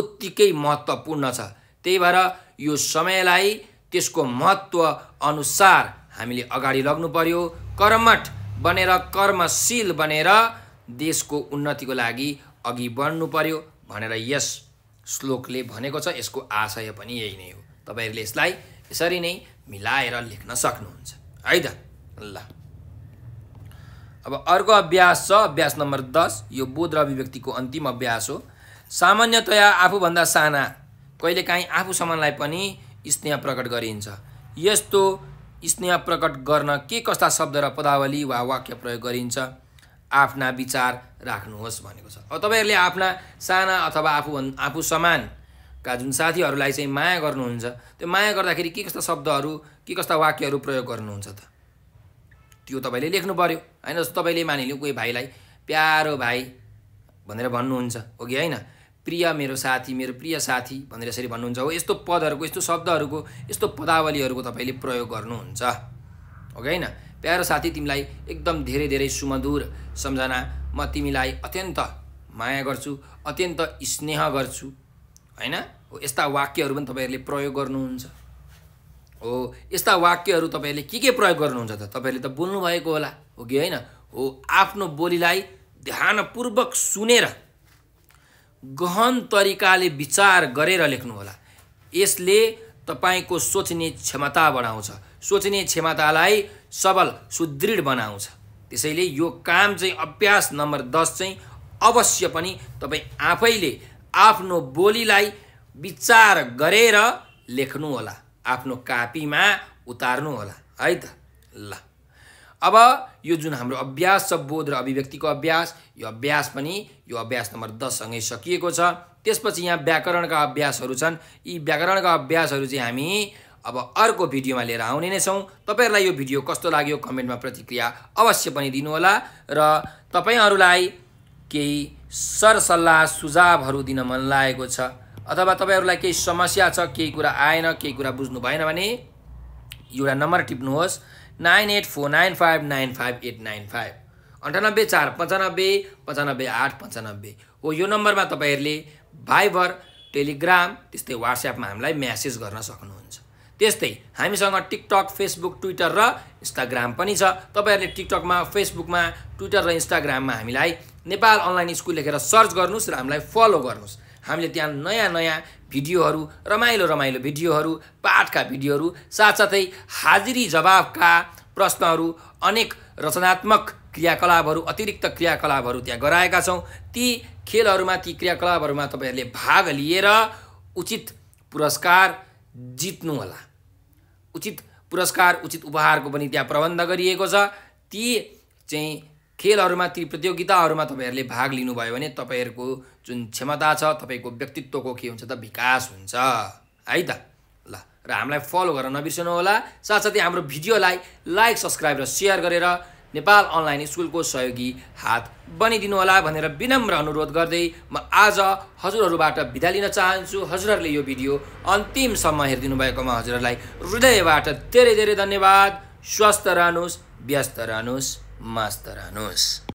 उत्तिकै महत्त्वपूर्ण छ त्यही भएर यो समयलाई त्यसको महत्त्व अनुसार हामीले अगाडि लग्नु पर्यो कर्मठ बनेर कर्मशील बनेर देशको उन्नतिको लागि अघि बढ्नु पर्यो भनेर यस श्लोकले भनेको छ यसको आशय पनि यही नै हो तपाईँहरूले यसलाई यसरी नै मिलाएर लेख्न सक्नुहुन्छ है त ल अब अर्को अभ्यास छ अभ्यास नम्बर दस यो बोध र अभिव्यक्तिको अन्तिम अभ्यास हो सामान्यतया आफूभन्दा साना कहिलेकाहीँ काहीँ समानलाई पनि स्नेह प्रकट गरिन्छ यस्तो स्नेह प्रकट गर्न के कस्ता शब्द र पदावली वा वाक्य प्रयोग गरिन्छ आफ्ना विचार राख्नुहोस् भनेको छ अब तपाईँहरूले आफ्ना साना अथवा आफू आफू समानका जुन साथीहरूलाई चाहिँ माया गर्नुहुन्छ त्यो माया गर्दाखेरि के कस्ता शब्दहरू के कस्ता वाक्यहरू प्रयोग गर्नुहुन्छ त त्यो तपाईँले लेख्नु पऱ्यो होइन जस्तो तपाईँले मानिलिउँ कोही भाइलाई प्यारो भाइ भनेर भन्नुहुन्छ हो कि होइन प्रिय मेरो साथी मेरो प्रिय साथी भनेर यसरी भन्नुहुन्छ हो यस्तो पदहरूको यस्तो शब्दहरूको यस्तो पदावलीहरूको तपाईँले प्रयोग गर्नुहुन्छ हो कि होइन प्यारो साथी तिमीलाई एकदम धेरै धेरै सुमधुर सम्झना म तिमीलाई अत्यन्त माया गर्छु अत्यन्त स्नेह गर्छु होइन हो यस्ता वाक्यहरू पनि तपाईँहरूले प्रयोग गर्नुहुन्छ हो यस्ता वाक्यहरू तपाईँले के के प्रयोग गर्नुहुन्छ त तपाईँले त बोल्नुभएको होला हो कि होइन हो आफ्नो बोलीलाई ध्यानपूर्वक सुनेर गहन तरिकाले विचार गरेर लेख्नुहोला यसले तपाईँको सोच्ने क्षमता बढाउँछ सोच्ने क्षमतालाई सबल सुदृढ बनाउँछ त्यसैले यो काम चाहिँ अभ्यास नम्बर दस चाहिँ अवश्य पनि तपाईँ आफैले आफ्नो बोलीलाई विचार गरेर लेख्नुहोला आफ्नो कापीमा उतार्नु होला है त ल अब यो जुन हाम्रो अभ्यास छ बोध र अभिव्यक्तिको अभ्यास यो अभ्यास पनि यो अभ्यास नम्बर दससँगै सकिएको छ त्यसपछि यहाँ व्याकरणका अभ्यासहरू छन् यी व्याकरणका अभ्यासहरू चाहिँ हामी अब अर्को भिडियोमा लिएर आउने नै छौँ तपाईँहरूलाई यो भिडियो कस्तो लाग्यो कमेन्टमा प्रतिक्रिया अवश्य पनि दिनुहोला र तपाईँहरूलाई केही सरसल्लाह सुझावहरू दिन मन लागेको छ अथवा तपाईँहरूलाई केही समस्या छ केही कुरा आएन केही कुरा बुझ्नु भएन भने एउटा नम्बर टिप्नुहोस् nine eight four nine five nine five eight nine five अन्ठानब्बे चार पन्चानब्बे पन्चानब्बे आठ पन्चानब्बे हो यो नम्बरमा तपाईँहरूले भाइबर टेलिग्राम त्यस्तै वाट्सएपमा हामीलाई म्यासेज गर्न सक्नुहुन्छ त्यस्तै हामीसँग टिकटक फेसबुक ट्विटर र इन्स्टाग्राम पनि छ तपाईँहरूले टिकटकमा फेसबुकमा ट्विटर र इन्स्टाग्राममा हामीलाई नेपाल अनलाइन स्कुल लेखेर सर्च गर्नुहोस् र हामीलाई फलो गर्नुहोस् हामीले त्यहाँ नयाँ नयाँ भिडियोहरू रमाइलो रमाइलो भिडियोहरू पाठका भिडियोहरू साथसाथै हाजिरी जवाफका प्रश्नहरू अनेक रचनात्मक क्रियाकलापहरू अतिरिक्त क्रियाकलापहरू त्यहाँ गराएका छौँ ती खेलहरूमा ती क्रियाकलापहरूमा तपाईँहरूले भाग लिएर उचित पुरस्कार जित्नुहोला उचित पुरस्कार उचित उपहारको पनि त्यहाँ प्रबन्ध गरिएको छ ती चाहिँ खेलहरूमा ती प्रतियोगिताहरूमा तपाईँहरूले भाग लिनुभयो भने तपाईँहरूको जुन क्षमता छ तपाईँको व्यक्तित्वको के हुन्छ त विकास हुन्छ है त ल र हामीलाई फलो गर्न नबिर्सनु होला साथसाथै हाम्रो भिडियोलाई लाइक सब्सक्राइब र सेयर गरेर नेपाल अनलाइन स्कुलको सहयोगी हात बनिदिनु होला भनेर विनम्र अनुरोध गर्दै म आज हजुरहरूबाट बिदा लिन चाहन्छु हजुरहरूले यो भिडियो अन्तिमसम्म हेरिदिनु भएकोमा हजुरहरूलाई हृदयबाट धेरै धेरै धन्यवाद स्वस्थ रहनुहोस् व्यस्त रहनुहोस् más Taranús.